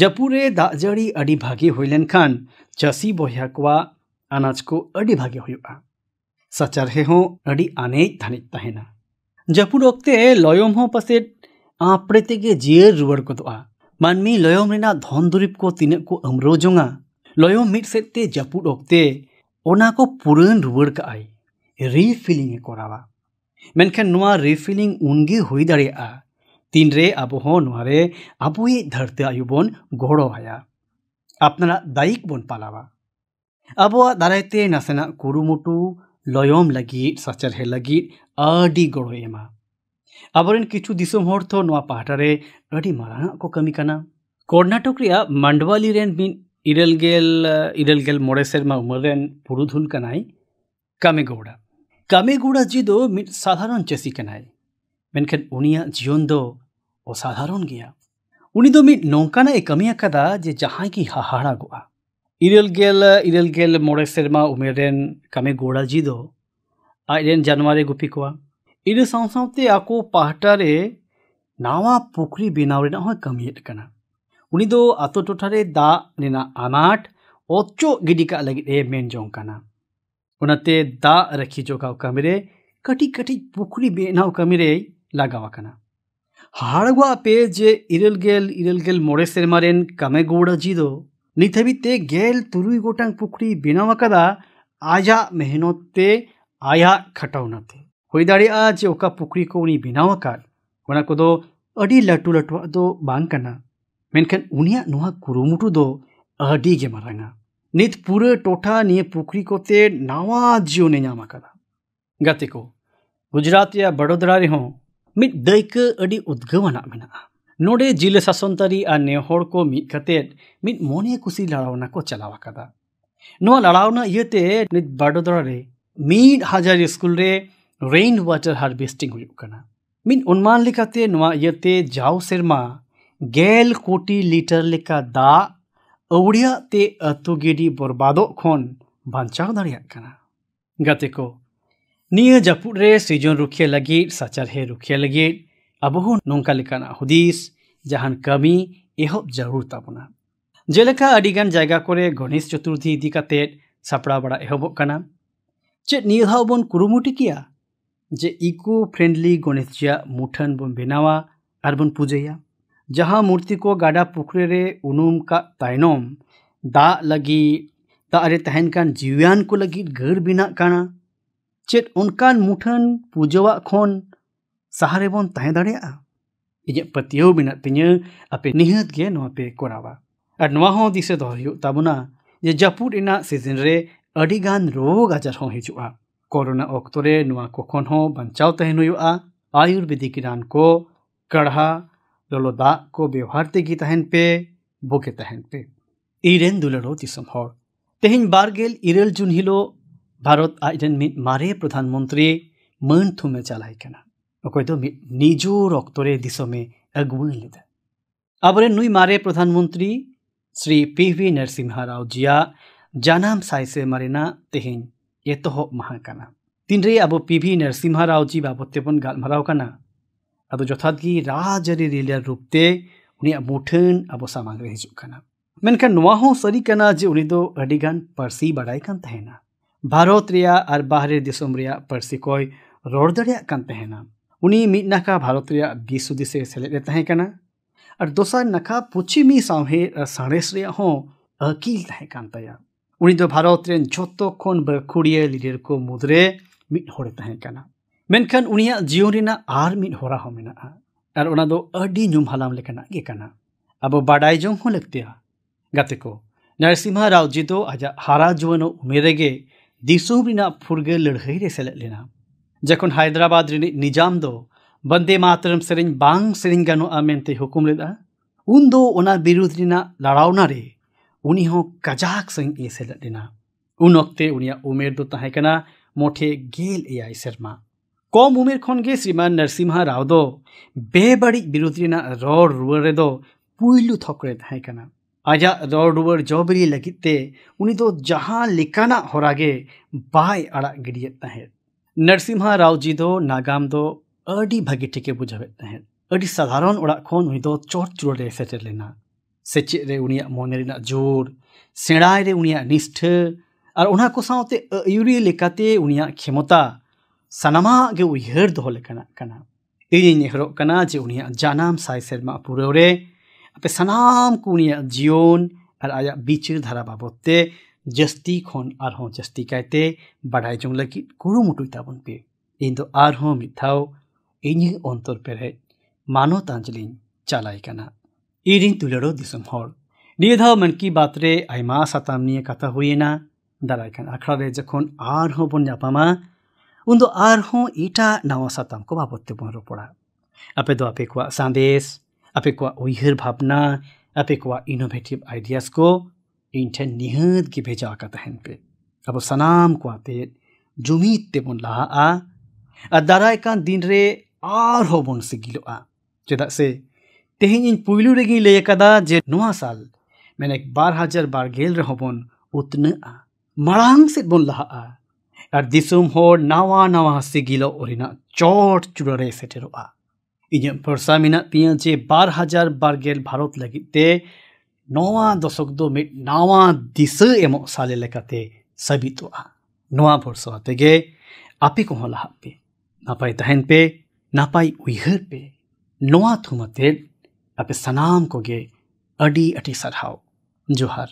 जापुरे जड़ी अड़ी भागे होलन खान चासी बहिया को अनाज को अड़ी भागे साचारे अड़ी आने धानी तहना जापुद वक्त लयम पासे आपड़े तेगे जियर रुआड़ गदा मानमी लयम धन दुरीब को तीना को अमरजा लयम मिट जपूद वक्ते पुरान रुआड़ रिफिलिंग करावा मनखान रिफिलिंग उनगे हो दा तीनरे अब अब धरते आयु बन गड़ोया अपना दायक बन पालावा अब दारायते नासेना कुरुमुटू लयम लगी साचारे लगी गड़ो एमा अब किचु दिसम पाहाटारे मारा को कमी करना कर्नाटक मांडवाली मिन इरलगेल इरलगेल मोड़े सेमा उमर कमे गौड़ा कामेगौड़ा कामेगौड़ा जी दो साधारण चेसी कनाई मनखन उन जीवन दो असाधारण गया उनी दो नौकाना ए कमी अकादा जे जहां की हाहाड़ागोआ इरलगेल इरलगेल मोड़े सेमा उमर कामेगौड़ा जी दो आज जानवारे गुपी को ᱤᱨᱟᱹ ᱥᱟᱶ ᱥᱟᱶᱛᱮ ᱟᱠᱚ ᱯᱟᱦᱴᱟ ᱨᱮ ᱱᱟᱣᱟ ᱯᱩᱠᱷᱨᱤ ᱵᱮᱱᱟᱣ ᱨᱮᱱᱟᱜ ᱦᱚᱸᱭ ᱠᱟᱹᱢᱤᱭᱮᱫ ᱠᱟᱱᱟ ᱩᱱᱤ ᱫᱚ ᱟᱛᱳ ᱴᱚᱴᱷᱟᱨᱮ ᱫᱟᱜ ᱨᱮᱱᱟᱜ ᱟᱱᱟᱴ ᱚᱪᱚᱜ ᱜᱤᱰᱤ ᱠᱟᱜ ᱞᱟᱹᱜᱤᱫ ᱮ ᱢᱮᱱ ᱡᱚᱝ ᱠᱟᱱᱟ ᱚᱱᱟᱛᱮ ᱫᱟᱜ ᱨᱟᱹᱠᱷᱤ ᱡᱚᱜᱟᱣ ᱠᱟᱹᱢᱤᱨᱮ ᱠᱟᱹᱴᱤᱡ ᱠᱟᱹᱴᱤᱡ ᱯᱩᱠᱷᱨᱤ ᱵᱮᱱᱟᱣ ᱠᱟᱹᱢᱤᱨᱮᱭ ᱞᱟᱜᱟᱣ ᱟᱠᱟᱱᱟ ᱦᱟᱲᱜᱚ ᱟᱯᱮ ᱡᱮ ᱤᱨᱟᱹᱞᱜᱮᱞ ᱤᱨᱟᱹᱞᱜᱮᱞ ᱢᱚᱬᱮ ᱥᱮᱨᱢᱟ ᱨᱮᱱ ᱠᱟᱢᱮᱜᱳᱲᱟᱡᱤ ᱫᱚ ᱱᱤᱛ ᱦᱟᱹᱵᱤᱡ ᱛᱮ ᱜᱮᱞ ᱛᱩᱨᱩᱭ ᱜᱚᱴᱟᱝ ᱯᱩᱠᱷᱨᱤ ᱵᱮᱱᱟᱣ ᱟᱠᱟᱫᱟ ᱟᱡᱟᱜ ᱢᱮᱦᱱᱚᱛ ᱛᱮ ᱟᱭᱟᱜ ᱠᱷᱟᱴᱟᱣᱱᱟᱛᱮ ᱦᱩᱭ ᱫᱟᱲᱮᱭᱟᱜᱼᱟ ᱡᱮ ᱚᱠᱟ ᱯᱩᱠᱷᱨᱤ ᱠᱚ ᱩᱱᱤ ᱵᱮᱱᱟᱣ ᱟᱠᱟᱫ ᱚᱱᱟ ᱠᱚᱫᱚ ᱟᱹᱰᱤ ᱞᱟᱹᱴᱩ ᱞᱟᱹᱴᱩᱣᱟᱜ ᱫᱚ ᱵᱟᱝ ᱠᱟᱱᱟ ᱢᱮᱱᱠᱷᱟᱱ ᱩᱱᱤᱭᱟᱜ ᱱᱚᱣᱟ ᱠᱩᱨᱩᱢᱩᱴᱩ ᱫᱚ ᱟᱹᱰᱤᱜᱮ ᱢᱟᱨᱟᱝᱟ ᱱᱤᱛ ᱯᱩᱨᱟᱹ ᱴᱚᱴᱷᱟ ᱱᱤᱭᱟᱹ ᱯᱩᱠᱷᱨᱤ ᱠᱚᱛᱮ ᱱᱟᱣᱟ ᱡᱤᱭᱚᱱᱮ ᱧᱟᱢ ᱟᱠᱟᱫᱟ ᱜᱟᱛᱮ ᱠᱚ ᱜᱩᱡᱽᱨᱟᱴ ᱨᱮᱭᱟᱜ ᱵᱚᱲᱳᱫᱨᱟ ᱨᱮᱦᱚᱸ ᱢᱤᱫ ᱫᱟᱹᱭᱠᱟᱹ ᱟᱹᱰᱤ ᱩᱫᱽᱜᱟᱹᱣᱟᱱᱟᱜ ᱢᱮᱱᱟᱜᱼᱟ ᱱᱚᱰᱮ ᱡᱤᱞᱟᱹ ᱥᱟᱥᱚᱱᱛᱟᱹᱨᱤ ᱟᱨ ᱱᱮᱦᱚᱲ ᱠᱚ ᱢᱤᱫ ᱠᱟᱛᱮᱫ ᱢᱤᱫ ᱢᱚᱱᱮ ᱠᱩᱥᱤ ᱞᱟᱲᱟᱣᱱᱟ ᱠᱚ ᱪᱟᱞᱟᱣ ᱟᱠᱟᱫᱟ ᱱᱚᱣᱟ ᱞᱟᱲᱟᱣᱱᱟ ᱤᱭᱟᱹᱛᱮ ᱱᱤᱛ ᱵᱟᱰᱳᱫᱨᱟ ᱨᱮ ᱢᱤᱫ ᱦᱟᱡᱟᱨ ᱥᱠᱩᱞ ᱨᱮ ᱨᱮᱭᱤᱱ ᱚᱣᱟᱴᱟᱨ ᱦᱟᱨᱵᱷᱮᱥᱴᱤᱝ ᱦᱩᱭᱩᱜ ᱠᱟᱱᱟ ᱢᱤᱫ ᱚᱱᱢᱟᱱ ᱞᱮᱠᱟᱛᱮ ᱱᱚᱣᱟ ᱤᱭᱟᱹᱛᱮ ᱡᱟᱣ ᱥᱮᱨᱢᱟ ᱜᱮᱞ ᱠᱳᱴᱤ ᱞᱤᱴᱟᱨ ᱞᱮᱠᱟ ᱫᱟᱜ ᱟᱹᱣᱲᱤᱭᱟᱜ ᱛᱮ ᱟᱹᱛᱩ ᱜᱤᱰᱤ ᱵᱚᱨᱵᱟᱫᱚᱜ ᱠᱷᱚᱱ ᱵᱟᱧᱪᱟᱣ ᱫᱟᱲᱮᱭᱟᱜ ᱠᱟᱱᱟ ᱜᱟᱛᱮ ᱠᱚ ᱱᱤᱭᱟᱹ ᱡᱟᱹᱯᱩᱫ ᱨᱮ ᱥᱤᱡᱚᱱ ᱨᱩᱠᱷᱤᱭᱟᱹ ᱞᱟᱹᱜᱤᱫ ᱥᱟᱪᱟᱨᱦᱮ ᱨᱩᱠᱷᱤᱭᱟᱹ ᱞᱟᱹᱜᱤᱫ ᱟᱵᱚ ᱦᱚᱸ ᱱᱚᱝᱠᱟ ᱞᱮᱠᱟᱱᱟᱜ ᱦᱩᱫᱤᱥ ᱡᱟᱦᱟᱱ ᱠᱟᱹᱢᱤ ᱮᱦᱚᱵ ᱡᱟᱹᱨᱩᱲ ᱛᱟᱵᱚᱱᱟ ᱡᱮᱞᱮᱠᱟ ᱟᱹᱰᱤᱜᱟᱱ ᱡᱟᱭᱜᱟ ᱠᱚᱨᱮ ᱜᱚᱱᱮᱥ ᱪᱚᱛᱩᱨᱛᱷᱤ ᱤᱫᱤ ᱠᱟᱛᱮᱫ ᱥᱟᱯᱲᱟᱣ ᱵᱟᱲᱟ ᱮᱦᱚᱵᱚᱜ ᱠᱟᱱᱟ ᱪᱮᱫ ᱱᱤᱭᱟᱹ ᱫᱷᱟᱣ ᱵᱚᱱ ᱠᱩᱨᱩᱢᱩᱴᱩ ᱠᱮᱭᱟ जे इको फ्रेंडली गणेश गणेशजिया मुठन बन बनावा और बन पूजेया जहाँ मूर्ति को गाडा पुखरे रे उनुम का तायनोम दा लगी दारे तहन कान जीवन को लगी घर बिना काना चेत उनकान मुठन पूजवा खोन सहारे बन तहे दड़िया इजे पतियो बिना तिने अपे निहत गे नवा पे कोरावा और नवा हो दिसे दो ताबुना जे जपूट इना सीजन रे अड़ी गान रोग आजार हो हिजुआ ᱠᱚᱨᱳᱱᱟ ᱚᱠᱛᱚ ᱨᱮ ᱱᱚᱣᱟ ᱠᱚ ᱠᱷᱚᱱ ᱦᱚᱸ ᱵᱟᱧᱪᱟᱣ ᱛᱟᱦᱮᱱ ᱦᱩᱭᱩᱜᱼᱟ आयुर्वेदिक ᱨᱟᱱ ᱠᱚ ᱠᱟᱲᱦᱟ ᱞᱚᱞᱚ ᱫᱟᱜ ᱠᱚ ᱵᱮᱣᱦᱟᱨ ᱛᱮᱜᱮ ᱛᱟᱦᱮᱱ ᱯᱮ ᱵᱩᱜᱤ ᱛᱟᱦᱮᱱ ᱯᱮ ᱤᱨᱮᱱ ᱫᱩᱞᱟᱹᱲᱚ ᱫᱤᱥᱚᱢ ᱦᱚᱲ ᱛᱮᱦᱮᱧ ᱵᱟᱨᱜᱮᱞ ᱤᱨᱟᱹᱞ ᱡᱩᱱ ᱦᱤᱞᱳᱜ ᱵᱷᱟᱨᱚᱛ ᱟᱡᱨᱮᱱ ᱢᱤᱫ ᱢᱟᱨᱮ ᱯᱨᱚᱫᱷᱟᱱ ᱢᱚᱱᱛᱨᱤ ᱢᱟᱹᱱ ᱛᱷᱩᱢᱮ ᱪᱟᱞᱟᱭ ᱠᱟᱱᱟ ᱚᱠᱚᱭ ᱫᱚ ᱢᱤᱫ ᱱᱤᱡᱳᱨ ᱚᱠᱛᱚ ᱨᱮ ᱫᱤᱥᱚᱢᱮ ᱟᱹᱜᱩᱣᱟᱹᱱ ᱞᱮᱫᱟ ᱟᱵᱚᱨᱮᱱ ᱱᱩᱭ ᱢᱟᱨᱮ ᱯᱨᱚᱫᱷᱟᱱ ᱢᱚᱱᱛᱨᱤ ᱥᱨᱤ ᱯᱤ ᱵᱷᱤ ᱱᱚᱨᱥᱤᱢᱦᱟ ᱨᱟᱣ ᱡᱤᱭᱟᱜ ᱡᱟᱱᱟᱢ ᱥᱟᱭᱥᱮᱢᱟ ᱨᱮᱱᱟᱜ ᱛᱮᱦᱮᱧ एतहब महा तीनरे अब पी भी नरसिम्हा राव जी बाबदे गलमारा अब जथागी राजि रिलियर रूपते से मुठन अब सामांग हजूख सरी जे उनसी बड़ा भारत और बाहर दिसम पर्सी कोई रोड दड़ेना उनी मिद नाखा भारत दिसुदिसे सेलेदे और दसार नाखा पुछिमी सावहे साड़ेस अकिल तहकान तया उनी दो भारत रेन जोतो खोन बखुड़िया लीडर को मुद्रे मिट होड़ तहें कना मेनखान उनिया जीवन रेना आर मिट होरा हो मेना और उना दो अडी नुम हलाम लेकना गे कना अब बाडाय जों हो लगतिया गाते को नरसिम्हा राव जी दो आज हारा जुआन उमेर रेगे दिसोम रेना फुरगे लड़हई रे सेलेद लेना जखन हैदराबाद रेने निजाम दो बंदे मातरम सेरें बांग सेरें गानो आमेनते हुकुम लेदा उन दो उना विरुद्ध रेना रे उनी हों कजाक संग ये से लड़ना उन वक्ते उनिया उमेर दो तहकना मोठे गेल एआई शर्मा कम उमेर खन गे श्रीमान नरसिम्हा राव दो बेबड़ी विरोधी ना रोड रुवर दो पुइलु थकरे तहकना आजा रोड रुवर जोबरी लगते उनी दो जहां लिकाना होरागे बाय अड़ा गिरियत तहे नरसिम्हा राव जी दो नागाम दो अडी भगिटे के बुझवे तहे अडी साधारण उड़ा खन उनी दो चोट चुरे सेटर लेना ᱥᱮᱪᱮᱫ ᱨᱮ ᱩᱱᱤᱭᱟᱜ ᱢᱚᱱᱮ ᱨᱮᱱᱟᱜ ᱡᱳᱨ ᱥᱮᱬᱟᱭ ᱨᱮ ᱩᱱᱤᱭᱟᱜ ᱱᱤᱥᱴᱷᱟᱹ ᱟᱨ ᱚᱱᱟ ᱠᱚ ᱥᱟᱶᱛᱮ ᱟᱹᱭᱩᱨᱤᱭᱟᱹ ᱞᱮᱠᱟᱛᱮ ᱩᱱᱤᱭᱟᱜ ᱠᱷᱮᱢᱚᱛᱟ ᱥᱟᱱᱟᱢᱟᱜ ᱜᱮ ᱩᱭᱦᱟᱹᱨ ᱫᱚᱦᱚ ᱞᱮᱠᱟᱱᱟᱜ ᱠᱟᱱᱟ ᱤᱧᱤᱧ ᱱᱮᱦᱚᱨᱚᱜ ᱠᱟᱱᱟ ᱡᱮ ᱩᱱᱤᱭᱟᱜ ᱡᱟᱱᱟᱢ ᱥᱟᱭ ᱥᱮᱨᱢᱟ ᱯᱩᱨᱟᱹᱣ ᱨᱮ ᱟᱯᱮ ᱥᱟᱱᱟᱢ ᱠᱚ ᱩᱱᱤᱭᱟᱜ ᱡᱤᱭᱚᱱ ᱟᱨ ᱟᱭᱟᱜ ᱵᱤᱪᱟᱹᱨ ᱫᱷᱟᱨᱟ ᱵᱟᱵᱚᱫ ᱛᱮ ᱡᱟᱹᱥᱛᱤ ᱠᱷᱚᱱ ᱟᱨᱦᱚᱸ ᱡᱟᱹᱥᱛᱤ ᱠᱟᱭᱛᱮ ᱵᱟᱰᱟᱭ ᱡᱚᱝ ᱞᱟᱹᱜᱤᱫ ᱠᱩᱨᱩᱢᱩᱴᱩᱭ ᱛᱟᱵᱚᱱ ᱯᱮ ᱤᱧ ᱫᱚ ᱟᱨᱦᱚᱸ ᱢᱤᱫ ᱫᱷᱟᱣ ᱤᱧᱟᱹᱜ ᱚᱱᱛᱚᱨ ᱯᱮᱨᱮᱡ ᱢᱟᱱᱚᱛ ᱟᱸᱡᱞᱤᱧ ᱪᱟᱞᱟᱭ ᱠᱟᱱᱟ Irin tulero disum hor. Niedha man ki batre aima satam niye kata huiena. Daraikan akhare jokhon ar ho bon yapama. Undo ar ho ita nawa satam ko babotte bonro pora. Apedo apekwa sandes, apekwa uihir bhabna, apekwa innovative ideas ko इंठे निहद की भेजा का तहन पे अब सनाम को आते जुमीत ते बुन लहा आ अदाराय का दिन रे आर हो बुन से गिलो आ चेदा से तेहेन पुलू रेगे लैकदा जे ना साल मैंने बार हजार बारगेल रेबन उतन मांग सद बन लहासम नवा नावा सिगिल चट चूड़े सेटर इन भरसा मे तीन जे बार हजार बारगेल भारत लगे ना दशक दो नवा दिसम साले लेकते सबित तो भरसातेगे आपे को लहा पे नपाय पे नपाय उहर पे ᱟᱯᱮ ᱥᱟᱱᱟᱢ ᱠᱚᱜᱮ ᱟᱹᱰᱤ ᱟᱹᱰᱤ ᱥᱟᱨᱦᱟᱣ ᱡᱚᱦᱟᱨ